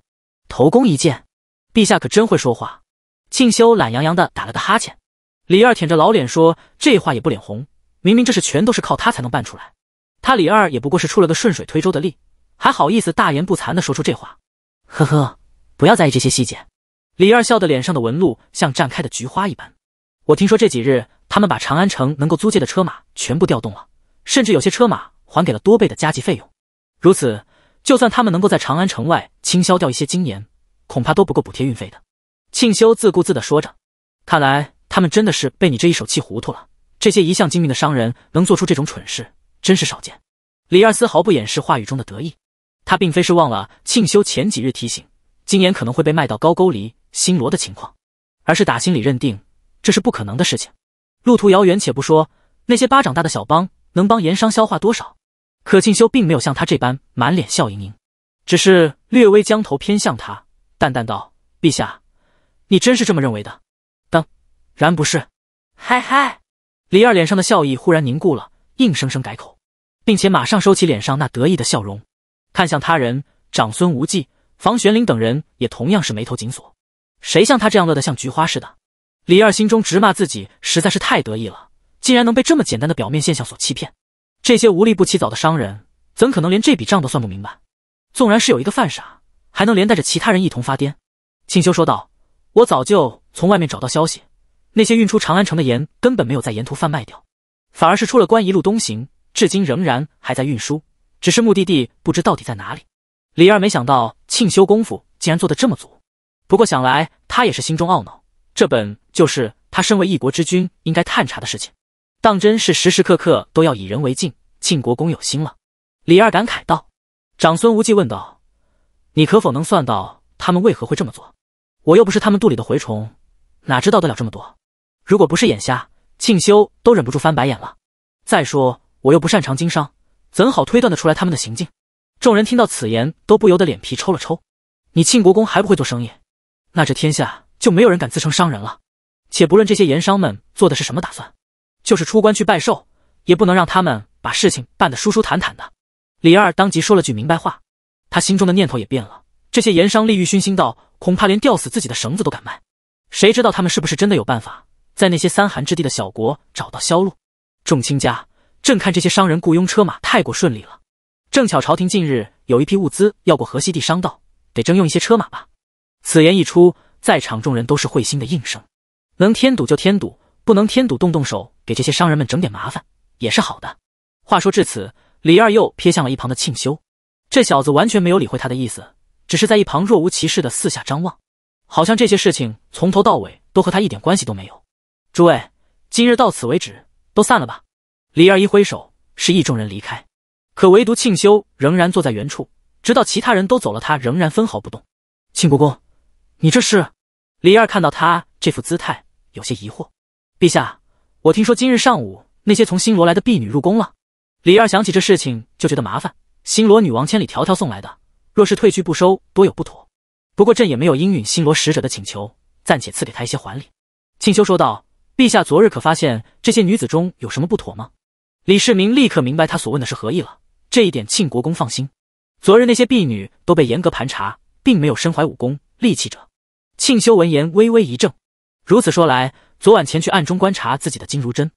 Speaker 1: 头功一件，陛下可真会说话。庆修懒洋洋的打了个哈欠。李二舔着老脸说：“这话也不脸红，明明这事全都是靠他才能办出来，他李二也不过是出了个顺水推舟的力，还好意思大言不惭的说出这话。”呵呵，不要在意这些细节。李二笑的脸上的纹路像绽开的菊花一般。我听说这几日他们把长安城能够租借的车马全部调动了，甚至有些车马还给了多倍的加急费用，如此。就算他们能够在长安城外倾销掉一些精盐，恐怕都不够补贴运费的。庆修自顾自地说着，看来他们真的是被你这一手气糊涂了。这些一向精明的商人能做出这种蠢事，真是少见。李二丝毫不掩饰话语中的得意，他并非是忘了庆修前几日提醒，今盐可能会被卖到高沟离、新罗的情况，而是打心里认定这是不可能的事情。路途遥远且不说，那些巴掌大的小帮能帮盐商消化多少？可庆修并没有像他这般满脸笑盈盈，只是略微将头偏向他，淡淡道：“陛下，你真是这么认为的？当然不是。”嗨嗨，李二脸上的笑意忽然凝固了，硬生生改口，并且马上收起脸上那得意的笑容，看向他人。长孙无忌、房玄龄等人也同样是眉头紧锁。谁像他这样乐得像菊花似的？李二心中直骂自己实在是太得意了，竟然能被这么简单的表面现象所欺骗。这些无利不起早的商人，怎可能连这笔账都算不明白？纵然是有一个犯傻，还能连带着其他人一同发癫？庆修说道：“我早就从外面找到消息，那些运出长安城的盐根本没有在沿途贩卖掉，反而是出了关一路东行，至今仍然还在运输，只是目的地不知到底在哪里。”李二没想到庆修功夫竟然做得这么足，不过想来他也是心中懊恼，这本就是他身为一国之君应该探查的事情。当真是时时刻刻都要以人为镜，庆国公有心了。李二感慨道。长孙无忌问道：“你可否能算到他们为何会这么做？我又不是他们肚里的蛔虫，哪知道得了这么多？如果不是眼瞎，庆修都忍不住翻白眼了。再说我又不擅长经商，怎好推断得出来他们的行径？”众人听到此言，都不由得脸皮抽了抽。你庆国公还不会做生意，那这天下就没有人敢自称商人了。且不论这些盐商们做的是什么打算。就是出关去拜寿，也不能让他们把事情办得舒舒坦坦的。李二当即说了句明白话，他心中的念头也变了。这些盐商利欲熏心，到，恐怕连吊死自己的绳子都敢卖。谁知道他们是不是真的有办法在那些三寒之地的小国找到销路？众卿家，朕看这些商人雇佣车马太过顺利了，正巧朝廷近日有一批物资要过河西地商道，得征用一些车马吧。此言一出，在场众人都是会心的应声，能添堵就添堵。不能添堵，动动手给这些商人们整点麻烦也是好的。话说至此，李二又瞥向了一旁的庆修，这小子完全没有理会他的意思，只是在一旁若无其事的四下张望，好像这些事情从头到尾都和他一点关系都没有。诸位，今日到此为止，都散了吧。李二一挥手，示意众人离开，可唯独庆修仍然坐在原处，直到其他人都走了，他仍然分毫不动。庆国公，你这是？李二看到他这副姿态，有些疑惑。陛下，我听说今日上午那些从新罗来的婢女入宫了。李二想起这事情就觉得麻烦，新罗女王千里迢迢送来的，若是退去不收，多有不妥。不过朕也没有应允新罗使者的请求，暂且赐给他一些还礼。庆修说道：“陛下，昨日可发现这些女子中有什么不妥吗？”李世民立刻明白他所问的是何意了。这一点庆国公放心，昨日那些婢女都被严格盘查，并没有身怀武功利器者。庆修闻言微微一怔，如此说来。昨晚前去暗中观察自己的金如真，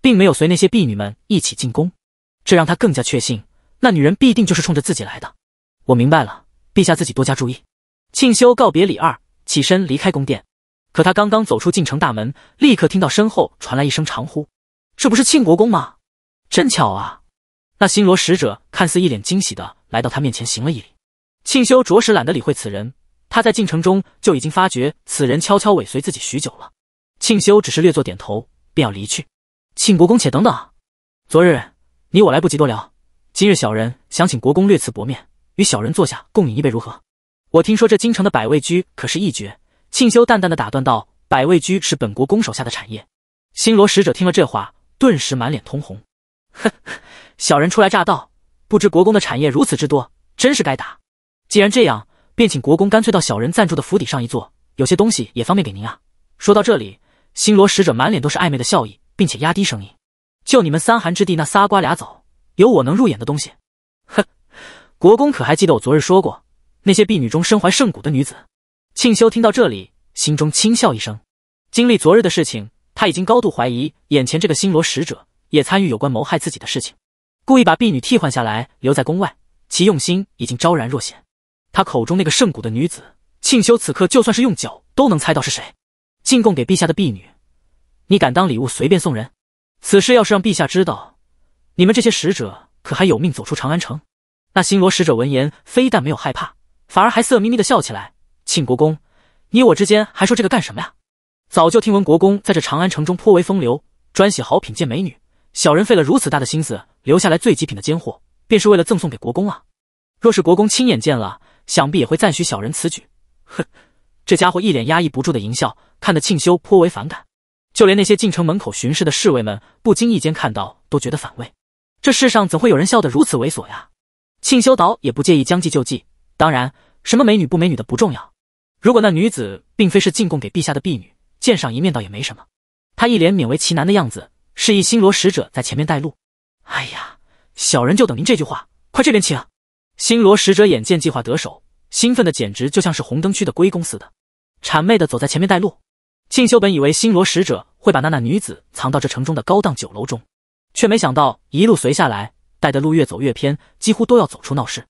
Speaker 1: 并没有随那些婢女们一起进宫，这让他更加确信那女人必定就是冲着自己来的。我明白了，陛下自己多加注意。庆修告别李二，起身离开宫殿。可他刚刚走出进城大门，立刻听到身后传来一声长呼：“这不是庆国公吗？真巧啊！”那新罗使者看似一脸惊喜的来到他面前，行了一礼。庆修着实懒得理会此人，他在进城中就已经发觉此人悄悄尾随自己许久了。庆修只是略作点头，便要离去。庆国公，且等等啊！昨日你我来不及多聊，今日小人想请国公略赐薄面，与小人坐下共饮一杯，如何？我听说这京城的百味居可是一绝。庆修淡淡的打断道：“百味居是本国公手下的产业。”新罗使者听了这话，顿时满脸通红。哼，呵，小人初来乍到，不知国公的产业如此之多，真是该打。既然这样，便请国公干脆到小人暂住的府邸上一坐，有些东西也方便给您啊。说到这里。星罗使者满脸都是暧昧的笑意，并且压低声音：“就你们三寒之地那仨瓜俩枣，有我能入眼的东西？”哼，国公可还记得我昨日说过，那些婢女中身怀圣骨的女子。庆修听到这里，心中轻笑一声。经历昨日的事情，他已经高度怀疑眼前这个星罗使者也参与有关谋害自己的事情，故意把婢女替换下来留在宫外，其用心已经昭然若显。他口中那个圣骨的女子，庆修此刻就算是用脚都能猜到是谁。进贡给陛下的婢女，你敢当礼物随便送人？此事要是让陛下知道，你们这些使者可还有命走出长安城？那新罗使者闻言，非但没有害怕，反而还色眯眯地笑起来。庆国公，你我之间还说这个干什么呀？早就听闻国公在这长安城中颇为风流，专喜好品鉴美女。小人费了如此大的心思，留下来最极品的奸货，便是为了赠送给国公啊。若是国公亲眼见了，想必也会赞许小人此举。哼！这家伙一脸压抑不住的淫笑，看得庆修颇为反感，就连那些进城门口巡视的侍卫们不经意间看到都觉得反胃。这世上怎会有人笑得如此猥琐呀？庆修倒也不介意将计就计，当然，什么美女不美女的不重要。如果那女子并非是进贡给陛下的婢女，见上一面倒也没什么。他一脸勉为其难的样子，示意星罗使者在前面带路。哎呀，小人就等您这句话，快这边请。星罗使者眼见计划得手，兴奋的简直就像是红灯区的龟公似的。谄媚的走在前面带路，庆修本以为星罗使者会把那那女子藏到这城中的高档酒楼中，却没想到一路随下来，带的路越走越偏，几乎都要走出闹市。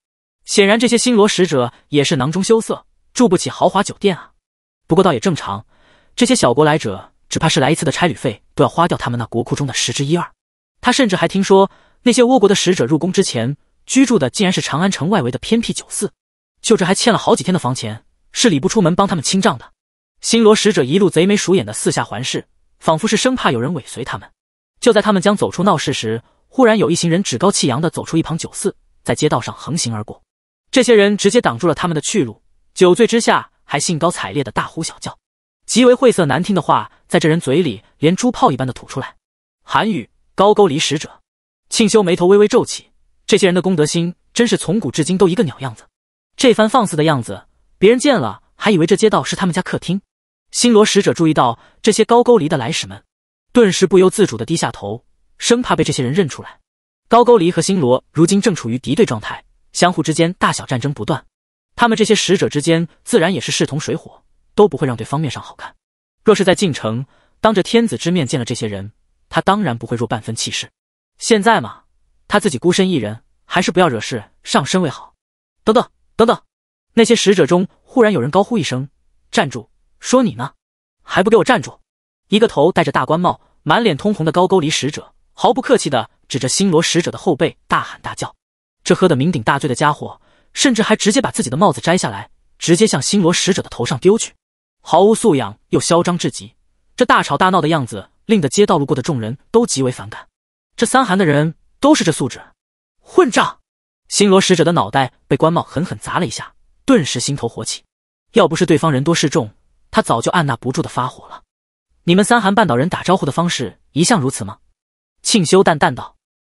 Speaker 1: 显然这些星罗使者也是囊中羞涩，住不起豪华酒店啊。不过倒也正常，这些小国来者，只怕是来一次的差旅费都要花掉他们那国库中的十之一二。他甚至还听说，那些倭国的使者入宫之前居住的竟然是长安城外围的偏僻酒肆，就这还欠了好几天的房钱。是李不出门帮他们清账的。新罗使者一路贼眉鼠眼的四下环视，仿佛是生怕有人尾随他们。就在他们将走出闹市时，忽然有一行人趾高气扬的走出一旁酒肆，在街道上横行而过。这些人直接挡住了他们的去路，酒醉之下还兴高采烈的大呼小叫，极为晦涩难听的话在这人嘴里连珠炮一般的吐出来。韩语高沟离使者庆修眉头微微皱起，这些人的公德心真是从古至今都一个鸟样子，这番放肆的样子。别人见了还以为这街道是他们家客厅。星罗使者注意到这些高句丽的来使们，顿时不由自主的低下头，生怕被这些人认出来。高句丽和新罗如今正处于敌对状态，相互之间大小战争不断，他们这些使者之间自然也是势同水火，都不会让对方面上好看。若是在晋城，当着天子之面见了这些人，他当然不会弱半分气势。现在嘛，他自己孤身一人，还是不要惹事上身为好。等等等等。那些使者中，忽然有人高呼一声：“站住！”说你呢，还不给我站住！”一个头戴着大官帽、满脸通红的高沟离使者，毫不客气地指着星罗使者的后背，大喊大叫。这喝得酩酊大醉的家伙，甚至还直接把自己的帽子摘下来，直接向星罗使者的头上丢去，毫无素养又嚣张至极。这大吵大闹的样子，令得街道路过的众人都极为反感。这三寒的人都是这素质？混账！星罗使者的脑袋被官帽狠狠砸了一下。顿时心头火起，要不是对方人多势众，他早就按捺不住的发火了。你们三韩半岛人打招呼的方式一向如此吗？庆修淡淡道。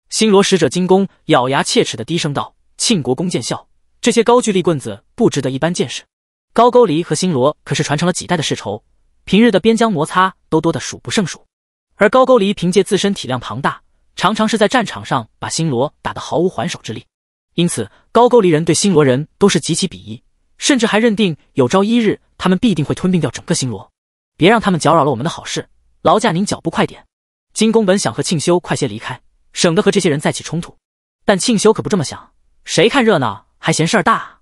Speaker 1: 新罗使者金公咬牙切齿的低声道：“庆国公见笑，这些高句力棍子不值得一般见识。高句丽和新罗可是传承了几代的世仇，平日的边疆摩擦都多得数不胜数。而高句丽凭借自身体量庞大，常常是在战场上把新罗打得毫无还手之力。”因此，高句丽人对新罗人都是极其鄙夷，甚至还认定有朝一日他们必定会吞并掉整个新罗。别让他们搅扰了我们的好事，劳驾您脚步快点。金公本想和庆修快些离开，省得和这些人再起冲突，但庆修可不这么想，谁看热闹还嫌事儿大？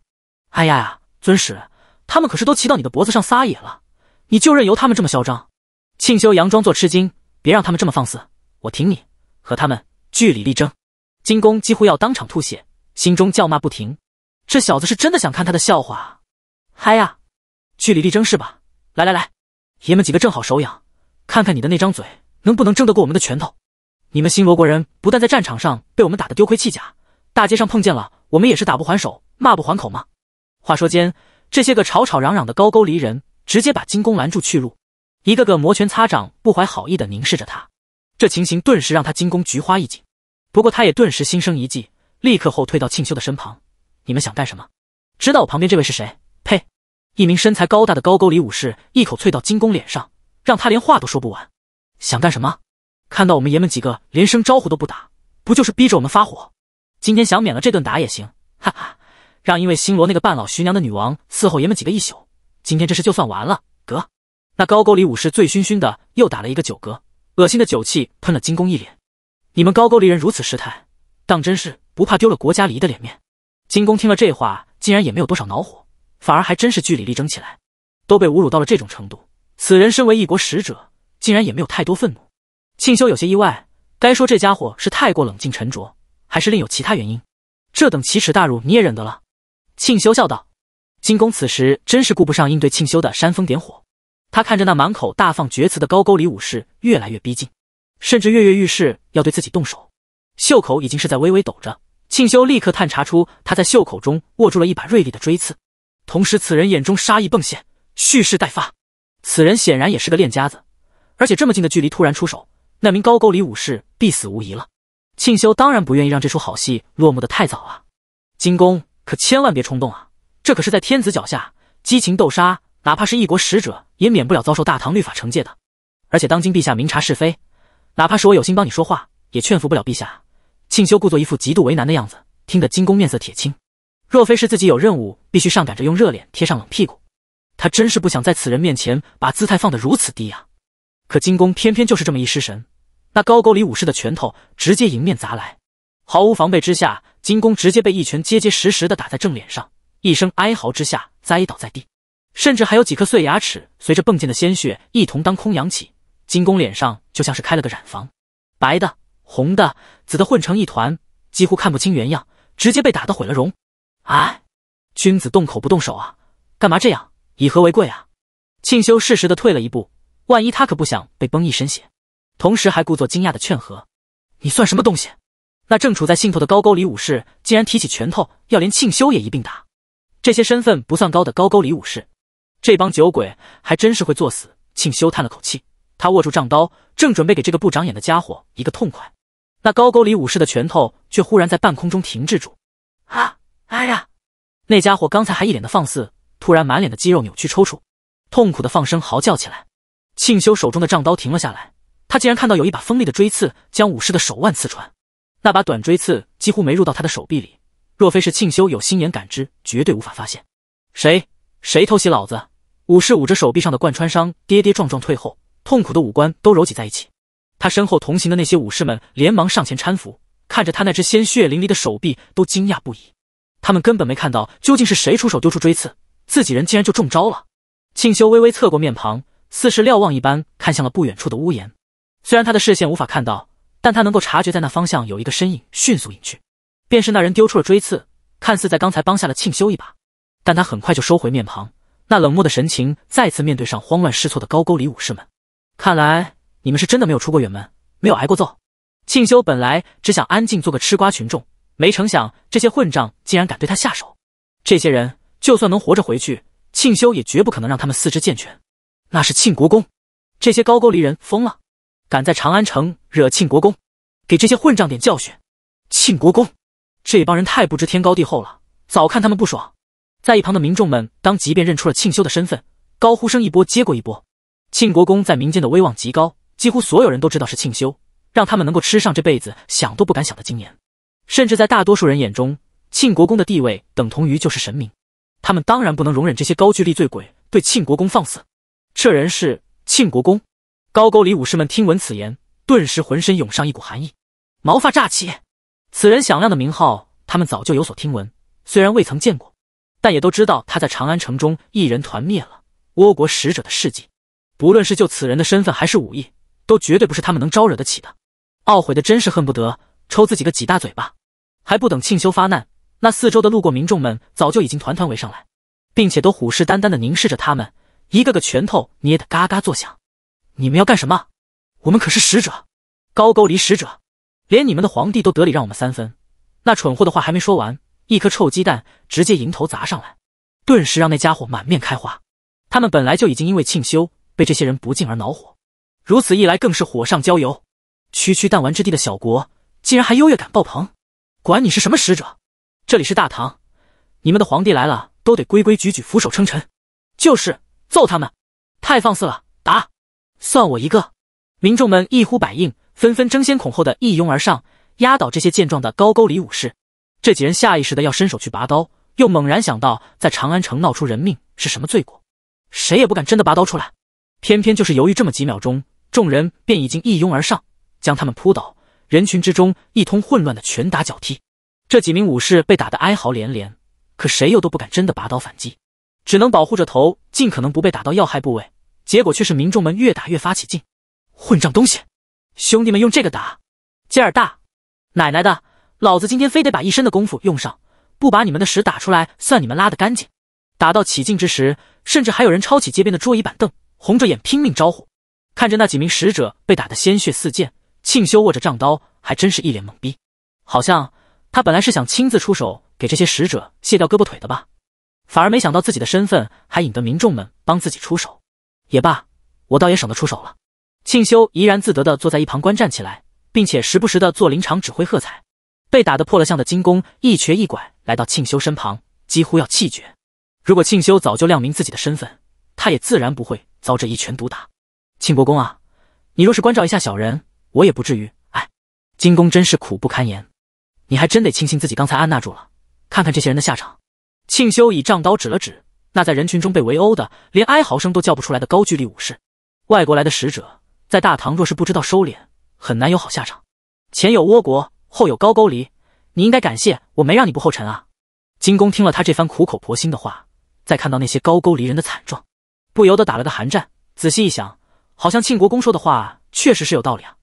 Speaker 1: 哎呀呀，尊使，他们可是都骑到你的脖子上撒野了，你就任由他们这么嚣张？庆修佯装作吃惊，别让他们这么放肆，我挺你，和他们据理力争。金公几乎要当场吐血。心中叫骂不停，这小子是真的想看他的笑话。嗨呀，据理力争是吧？来来来，爷们几个正好手痒，看看你的那张嘴能不能争得过我们的拳头。你们新罗国人不但在战场上被我们打得丢盔弃甲，大街上碰见了我们也是打不还手，骂不还口吗？话说间，这些个吵吵嚷嚷的高沟离人直接把金弓拦住去路，一个个摩拳擦掌，不怀好意的凝视着他。这情形顿时让他金弓菊花一紧，不过他也顿时心生一计。立刻后退到庆修的身旁。你们想干什么？知道我旁边这位是谁？呸！一名身材高大的高沟里武士一口啐到金公脸上，让他连话都说不完。想干什么？看到我们爷们几个连声招呼都不打，不就是逼着我们发火？今天想免了这顿打也行，哈哈！让因为新罗那个半老徐娘的女王伺候爷们几个一宿，今天这事就算完了。哥，那高沟里武士醉醺醺的又打了一个酒嗝，恶心的酒气喷了金公一脸。你们高沟里人如此失态。当真是不怕丢了国家礼仪的脸面？金公听了这话，竟然也没有多少恼火，反而还真是据理力争起来。都被侮辱到了这种程度，此人身为一国使者，竟然也没有太多愤怒。庆修有些意外，该说这家伙是太过冷静沉着，还是另有其他原因？这等奇耻大辱，你也忍得了？庆修笑道。金公此时真是顾不上应对庆修的煽风点火，他看着那满口大放厥词的高沟里武士越来越逼近，甚至跃跃欲试要对自己动手。袖口已经是在微微抖着，庆修立刻探查出他在袖口中握住了一把锐利的锥刺，同时此人眼中杀意迸现，蓄势待发。此人显然也是个练家子，而且这么近的距离突然出手，那名高沟里武士必死无疑了。庆修当然不愿意让这出好戏落幕的太早啊！金公可千万别冲动啊！这可是在天子脚下，激情斗杀，哪怕是一国使者也免不了遭受大唐律法惩戒的。而且当今陛下明察是非，哪怕是我有心帮你说话，也劝服不了陛下。庆修故作一副极度为难的样子，听得金宫面色铁青。若非是自己有任务，必须上赶着用热脸贴上冷屁股，他真是不想在此人面前把姿态放得如此低呀。可金宫偏偏就是这么一失神，那高沟里武士的拳头直接迎面砸来，毫无防备之下，金宫直接被一拳结结实实的打在正脸上，一声哀嚎之下栽倒在地，甚至还有几颗碎牙齿随着迸溅的鲜血一同当空扬起，金宫脸上就像是开了个染房，白的。红的、紫的混成一团，几乎看不清原样，直接被打得毁了容。哎，君子动口不动手啊，干嘛这样？以和为贵啊！庆修适时的退了一步，万一他可不想被崩一身血，同时还故作惊讶的劝和：“你算什么东西？”那正处在兴头的高沟里武士竟然提起拳头要连庆修也一并打。这些身份不算高的高沟里武士，这帮酒鬼还真是会作死。庆修叹了口气，他握住丈刀，正准备给这个不长眼的家伙一个痛快。那高沟里武士的拳头却忽然在半空中停滞住，啊，哎呀！那家伙刚才还一脸的放肆，突然满脸的肌肉扭曲抽搐，痛苦的放声嚎叫起来。庆修手中的丈刀停了下来，他竟然看到有一把锋利的锥刺将武士的手腕刺穿，那把短锥刺几乎没入到他的手臂里，若非是庆修有心眼感知，绝对无法发现。谁？谁偷袭老子？武士捂着手臂上的贯穿伤，跌跌撞撞退后，痛苦的五官都揉挤在一起。他身后同行的那些武士们连忙上前搀扶，看着他那只鲜血淋漓的手臂，都惊讶不已。他们根本没看到究竟是谁出手丢出锥刺，自己人竟然就中招了。庆修微微侧过面庞，似是瞭望一般看向了不远处的屋檐。虽然他的视线无法看到，但他能够察觉，在那方向有一个身影迅速隐去，便是那人丢出了锥刺，看似在刚才帮下了庆修一把，但他很快就收回面庞，那冷漠的神情再次面对上慌乱失措的高沟里武士们。看来。你们是真的没有出过远门，没有挨过揍。庆修本来只想安静做个吃瓜群众，没成想这些混账竟然敢对他下手。这些人就算能活着回去，庆修也绝不可能让他们四肢健全。那是庆国公，这些高句丽人疯了，敢在长安城惹庆国公，给这些混账点教训。庆国公，这帮人太不知天高地厚了，早看他们不爽。在一旁的民众们当即便认出了庆修的身份，高呼声一波接过一波。庆国公在民间的威望极高。几乎所有人都知道是庆修，让他们能够吃上这辈子想都不敢想的今年。甚至在大多数人眼中，庆国公的地位等同于就是神明。他们当然不能容忍这些高句丽醉鬼对庆国公放肆。这人是庆国公。高句丽武士们听闻此言，顿时浑身涌上一股寒意，毛发炸起。此人响亮的名号，他们早就有所听闻，虽然未曾见过，但也都知道他在长安城中一人团灭了倭国使者的事迹。不论是就此人的身份还是武艺，都绝对不是他们能招惹得起的，懊悔的真是恨不得抽自己个几大嘴巴。还不等庆修发难，那四周的路过民众们早就已经团团围上来，并且都虎视眈眈地凝视着他们，一个个拳头捏得嘎嘎作响。你们要干什么？我们可是使者，高句丽使者，连你们的皇帝都得理让我们三分。那蠢货的话还没说完，一颗臭鸡蛋直接迎头砸上来，顿时让那家伙满面开花。他们本来就已经因为庆修被这些人不敬而恼火。如此一来，更是火上浇油。区区弹丸之地的小国，竟然还优越感爆棚，管你是什么使者，这里是大唐，你们的皇帝来了都得规规矩矩，俯首称臣。就是揍他们，太放肆了，打！算我一个！民众们一呼百应，纷纷争先恐后的一拥而上，压倒这些健壮的高沟里武士。这几人下意识的要伸手去拔刀，又猛然想到在长安城闹出人命是什么罪过，谁也不敢真的拔刀出来，偏偏就是犹豫这么几秒钟。众人便已经一拥而上，将他们扑倒。人群之中一通混乱的拳打脚踢，这几名武士被打得哀嚎连连。可谁又都不敢真的拔刀反击，只能保护着头，尽可能不被打到要害部位。结果却是民众们越打越发起劲。混账东西，兄弟们用这个打，劲儿大！奶奶的，老子今天非得把一身的功夫用上，不把你们的屎打出来，算你们拉得干净！打到起劲之时，甚至还有人抄起街边的桌椅板凳，红着眼拼命招呼。看着那几名使者被打得鲜血四溅，庆修握着杖刀，还真是一脸懵逼。好像他本来是想亲自出手给这些使者卸掉胳膊腿的吧，反而没想到自己的身份还引得民众们帮自己出手。也罢，我倒也省得出手了。庆修怡然自得地坐在一旁观战起来，并且时不时地做临场指挥喝彩。被打得破了相的金工一瘸一拐来到庆修身旁，几乎要气绝。如果庆修早就亮明自己的身份，他也自然不会遭这一拳毒打。庆国公啊，你若是关照一下小人，我也不至于哎。金公真是苦不堪言，你还真得庆幸自己刚才按捺住了。看看这些人的下场。庆修以杖刀指了指那在人群中被围殴的，连哀嚎声都叫不出来的高句丽武士。外国来的使者在大唐若是不知道收敛，很难有好下场。前有倭国，后有高句丽，你应该感谢我没让你不后尘啊。金公听了他这番苦口婆心的话，再看到那些高句丽人的惨状，不由得打了个寒战。仔细一想。好像庆国公说的话确实是有道理啊！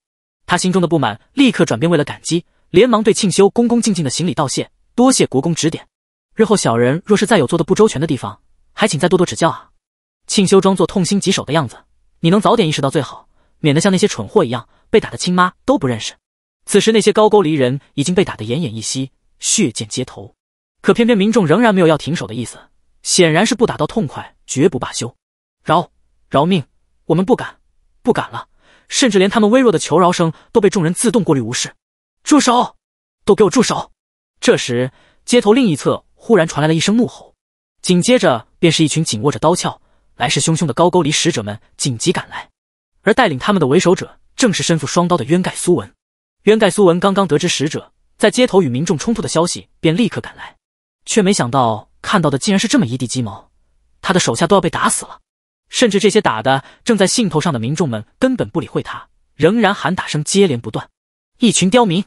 Speaker 1: 他心中的不满立刻转变为了感激，连忙对庆修恭恭敬敬的行礼道谢：“多谢国公指点，日后小人若是再有做的不周全的地方，还请再多多指教啊！”庆修装作痛心疾首的样子：“你能早点意识到最好，免得像那些蠢货一样被打的亲妈都不认识。”此时那些高沟离人已经被打得奄奄一息，血溅街头，可偏偏民众仍然没有要停手的意思，显然是不打到痛快绝不罢休。饶饶命，我们不敢。不敢了，甚至连他们微弱的求饶声都被众人自动过滤无视。住手！都给我住手！这时，街头另一侧忽然传来了一声怒吼，紧接着便是一群紧握着刀鞘、来势汹汹的高句丽使者们紧急赶来，而带领他们的为首者正是身负双刀的渊盖苏文。渊盖苏文刚刚得知使者在街头与民众冲突的消息，便立刻赶来，却没想到看到的竟然是这么一地鸡毛，他的手下都要被打死了。甚至这些打的正在兴头上的民众们根本不理会他，仍然喊打声接连不断。一群刁民，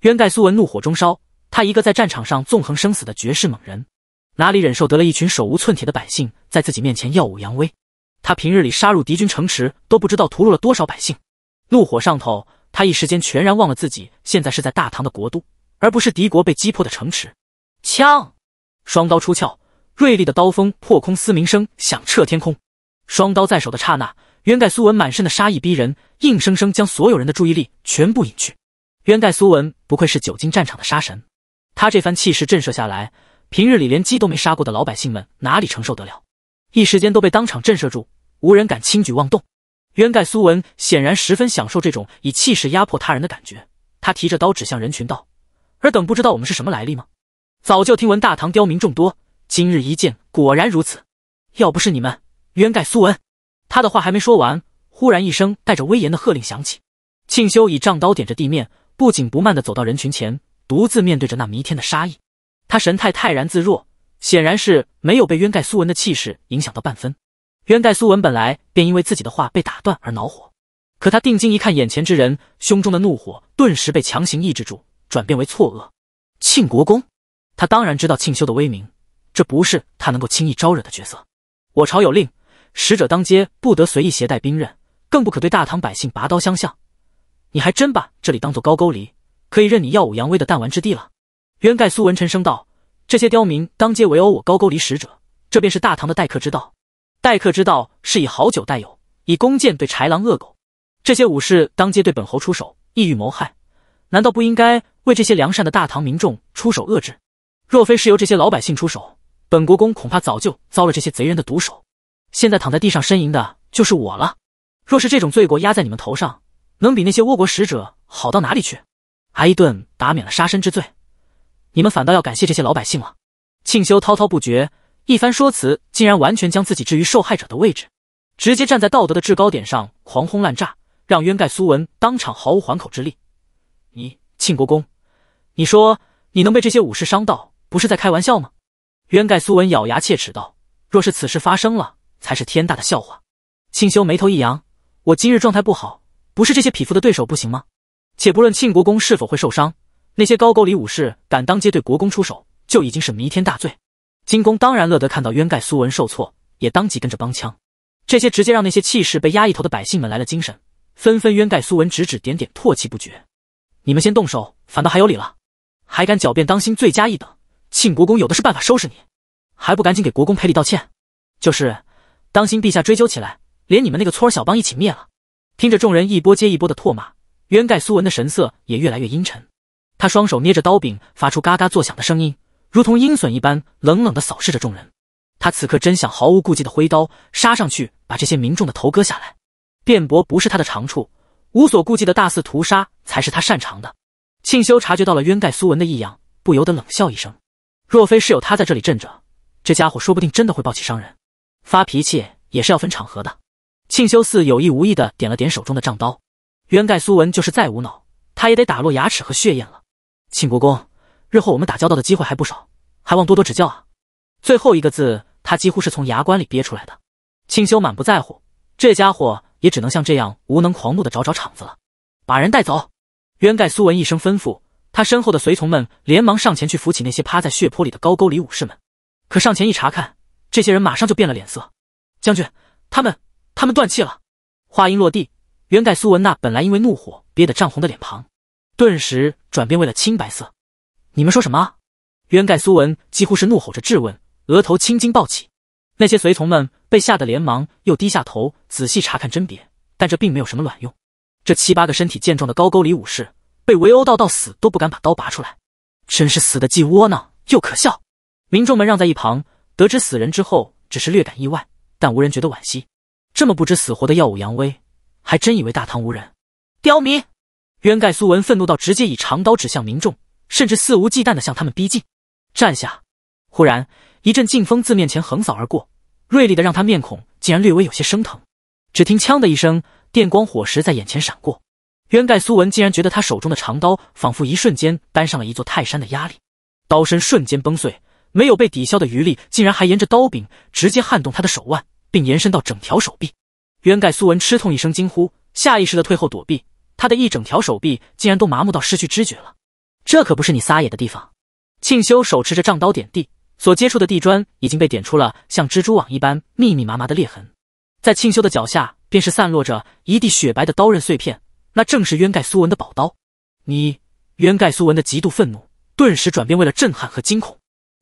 Speaker 1: 渊盖苏文怒火中烧。他一个在战场上纵横生死的绝世猛人，哪里忍受得了一群手无寸铁的百姓在自己面前耀武扬威？他平日里杀入敌军城池都不知道屠戮了多少百姓，怒火上头，他一时间全然忘了自己现在是在大唐的国都，而不是敌国被击破的城池。枪，双刀出鞘，锐利的刀锋破空嘶鸣声，响彻天空。双刀在手的刹那，渊盖苏文满身的杀意逼人，硬生生将所有人的注意力全部引去。渊盖苏文不愧是久经战场的杀神，他这番气势震慑下来，平日里连鸡都没杀过的老百姓们哪里承受得了？一时间都被当场震慑住，无人敢轻举妄动。渊盖苏文显然十分享受这种以气势压迫他人的感觉，他提着刀指向人群道：“尔等不知道我们是什么来历吗？早就听闻大唐刁民众多，今日一见果然如此。要不是你们……”渊盖苏文，他的话还没说完，忽然一声带着威严的喝令响起。庆修以丈刀点着地面，不紧不慢地走到人群前，独自面对着那弥天的杀意。他神态泰然自若，显然是没有被渊盖苏文的气势影响到半分。渊盖苏文本来便因为自己的话被打断而恼火，可他定睛一看眼前之人，胸中的怒火顿时被强行抑制住，转变为错愕。庆国公，他当然知道庆修的威名，这不是他能够轻易招惹的角色。我朝有令。使者当街不得随意携带兵刃，更不可对大唐百姓拔刀相向。你还真把这里当做高句丽可以任你耀武扬威的弹丸之地了？渊盖苏文沉声道：“这些刁民当街围殴我高句丽使者，这便是大唐的待客之道。待客之道是以好酒待友，以弓箭对豺狼恶狗。这些武士当街对本侯出手，意欲谋害，难道不应该为这些良善的大唐民众出手遏制？若非是由这些老百姓出手，本国公恐怕早就遭了这些贼人的毒手。”现在躺在地上呻吟的就是我了。若是这种罪过压在你们头上，能比那些倭国使者好到哪里去？挨一顿打免了杀身之罪，你们反倒要感谢这些老百姓了。庆修滔滔不绝一番说辞，竟然完全将自己置于受害者的位置，直接站在道德的制高点上狂轰滥炸，让渊盖苏文当场毫无还口之力。你庆国公，你说你能被这些武士伤到，不是在开玩笑吗？渊盖苏文咬牙切齿道：“若是此事发生了。”才是天大的笑话！庆修眉头一扬，我今日状态不好，不是这些匹夫的对手，不行吗？且不论庆国公是否会受伤，那些高沟里武士敢当街对国公出手，就已经是弥天大罪。金公当然乐得看到渊盖苏文受挫，也当即跟着帮腔。这些直接让那些气势被压一头的百姓们来了精神，纷纷渊盖苏文指指点点，唾弃不绝。你们先动手，反倒还有理了，还敢狡辩，当心罪加一等！庆国公有的是办法收拾你，还不赶紧给国公赔礼道歉？就是。当心，陛下追究起来，连你们那个村儿小帮一起灭了。听着，众人一波接一波的唾骂，渊盖苏文的神色也越来越阴沉。他双手捏着刀柄，发出嘎嘎作响的声音，如同鹰隼一般，冷冷地扫视着众人。他此刻真想毫无顾忌的挥刀杀上去，把这些民众的头割下来。辩驳不是他的长处，无所顾忌的大肆屠杀才是他擅长的。庆修察觉到了渊盖苏文的异样，不由得冷笑一声：若非是有他在这里镇着，这家伙说不定真的会暴起伤人。发脾气也是要分场合的。庆修寺有意无意的点了点手中的杖刀，渊盖苏文就是再无脑，他也得打落牙齿和血咽。庆国公，日后我们打交道的机会还不少，还望多多指教啊！最后一个字，他几乎是从牙关里憋出来的。庆修满不在乎，这家伙也只能像这样无能狂怒的找找场子了。把人带走！渊盖苏文一声吩咐，他身后的随从们连忙上前去扶起那些趴在血泊里的高沟里武士们，可上前一查看。这些人马上就变了脸色。将军，他们，他们断气了。话音落地，渊盖苏文那本来因为怒火憋得涨红的脸庞，顿时转变为了青白色。你们说什么？渊盖苏文几乎是怒吼着质问，额头青筋暴起。那些随从们被吓得连忙又低下头仔细查看甄别，但这并没有什么卵用。这七八个身体健壮的高沟里武士被围殴到到死都不敢把刀拔出来，真是死的既窝囊又可笑。民众们让在一旁。得知死人之后，只是略感意外，但无人觉得惋惜。这么不知死活的耀武扬威，还真以为大唐无人？刁民！渊盖苏文愤怒到直接以长刀指向民众，甚至肆无忌惮的向他们逼近。站下！忽然一阵劲风自面前横扫而过，锐利的让他面孔竟然略微有些生疼。只听“枪”的一声，电光火石在眼前闪过，渊盖苏文竟然觉得他手中的长刀仿佛一瞬间搬上了一座泰山的压力，刀身瞬间崩碎。没有被抵消的余力，竟然还沿着刀柄直接撼动他的手腕，并延伸到整条手臂。渊盖苏文吃痛一声惊呼，下意识的退后躲避，他的一整条手臂竟然都麻木到失去知觉了。这可不是你撒野的地方！庆修手持着杖刀点地，所接触的地砖已经被点出了像蜘蛛网一般密密麻麻的裂痕，在庆修的脚下便是散落着一地雪白的刀刃碎片，那正是渊盖苏文的宝刀。你，渊盖苏文的极度愤怒顿时转变为了震撼和惊恐。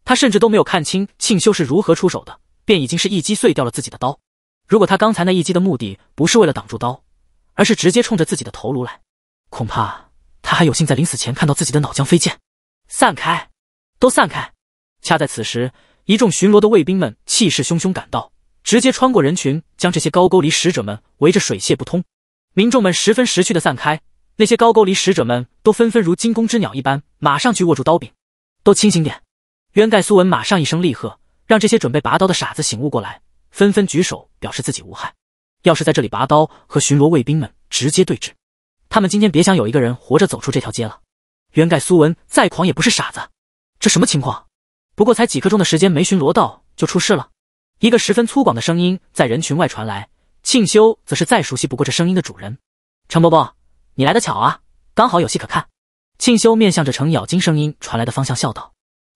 Speaker 1: 他甚至都没有看清庆修是如何出手的，便已经是一击碎掉了自己的刀。如果他刚才那一击的目的不是为了挡住刀，而是直接冲着自己的头颅来，恐怕他还有幸在临死前看到自己的脑浆飞溅。散开，都散开！恰在此时，一众巡逻的卫兵们气势汹汹赶到，直接穿过人群，将这些高沟离使者们围着水泄不通。民众们十分识趣的散开，那些高沟离使者们都纷纷如惊弓之鸟一般，马上去握住刀柄。都清醒点！渊盖苏文马上一声厉喝，让这些准备拔刀的傻子醒悟过来，纷纷举手表示自己无害。要是在这里拔刀和巡逻卫兵们直接对峙，他们今天别想有一个人活着走出这条街了。渊盖苏文再狂也不是傻子，这什么情况？不过才几刻钟的时间，没巡逻到就出事了。一个十分粗犷的声音在人群外传来，庆修则是再熟悉不过这声音的主人，程伯伯，你来得巧啊，刚好有戏可看。庆修面向着程咬金声音传来的方向笑道。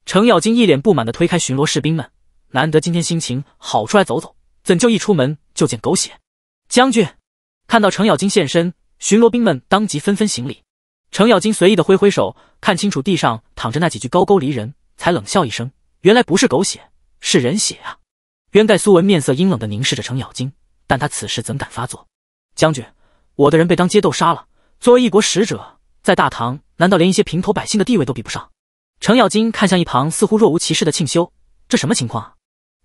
Speaker 1: 程咬金一脸不满地推开巡逻士兵们，难得今天心情好，出来走走，怎就一出门就见狗血？将军看到程咬金现身，巡逻兵们当即纷纷行礼。程咬金随意的挥挥手，看清楚地上躺着那几具高沟离人，才冷笑一声：“原来不是狗血，是人血啊！”渊盖苏文面色阴冷的凝视着程咬金，但他此时怎敢发作？将军，我的人被当街斗杀了。作为一国使者，在大唐难道连一些平头百姓的地位都比不上？程咬金看向一旁，似乎若无其事的庆修，这什么情况啊？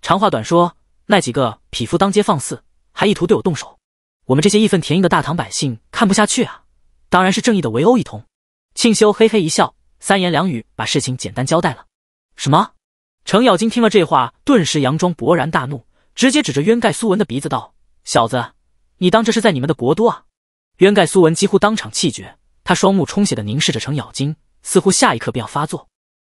Speaker 1: 长话短说，那几个匹夫当街放肆，还意图对我动手，我们这些义愤填膺的大唐百姓看不下去啊！当然是正义的围殴一通。庆修嘿嘿一笑，三言两语把事情简单交代了。什么？程咬金听了这话，顿时佯装勃然大怒，直接指着渊盖苏文的鼻子道：“小子，你当这是在你们的国都啊？”渊盖苏文几乎当场气绝，他双目充血的凝视着程咬金，似乎下一刻便要发作。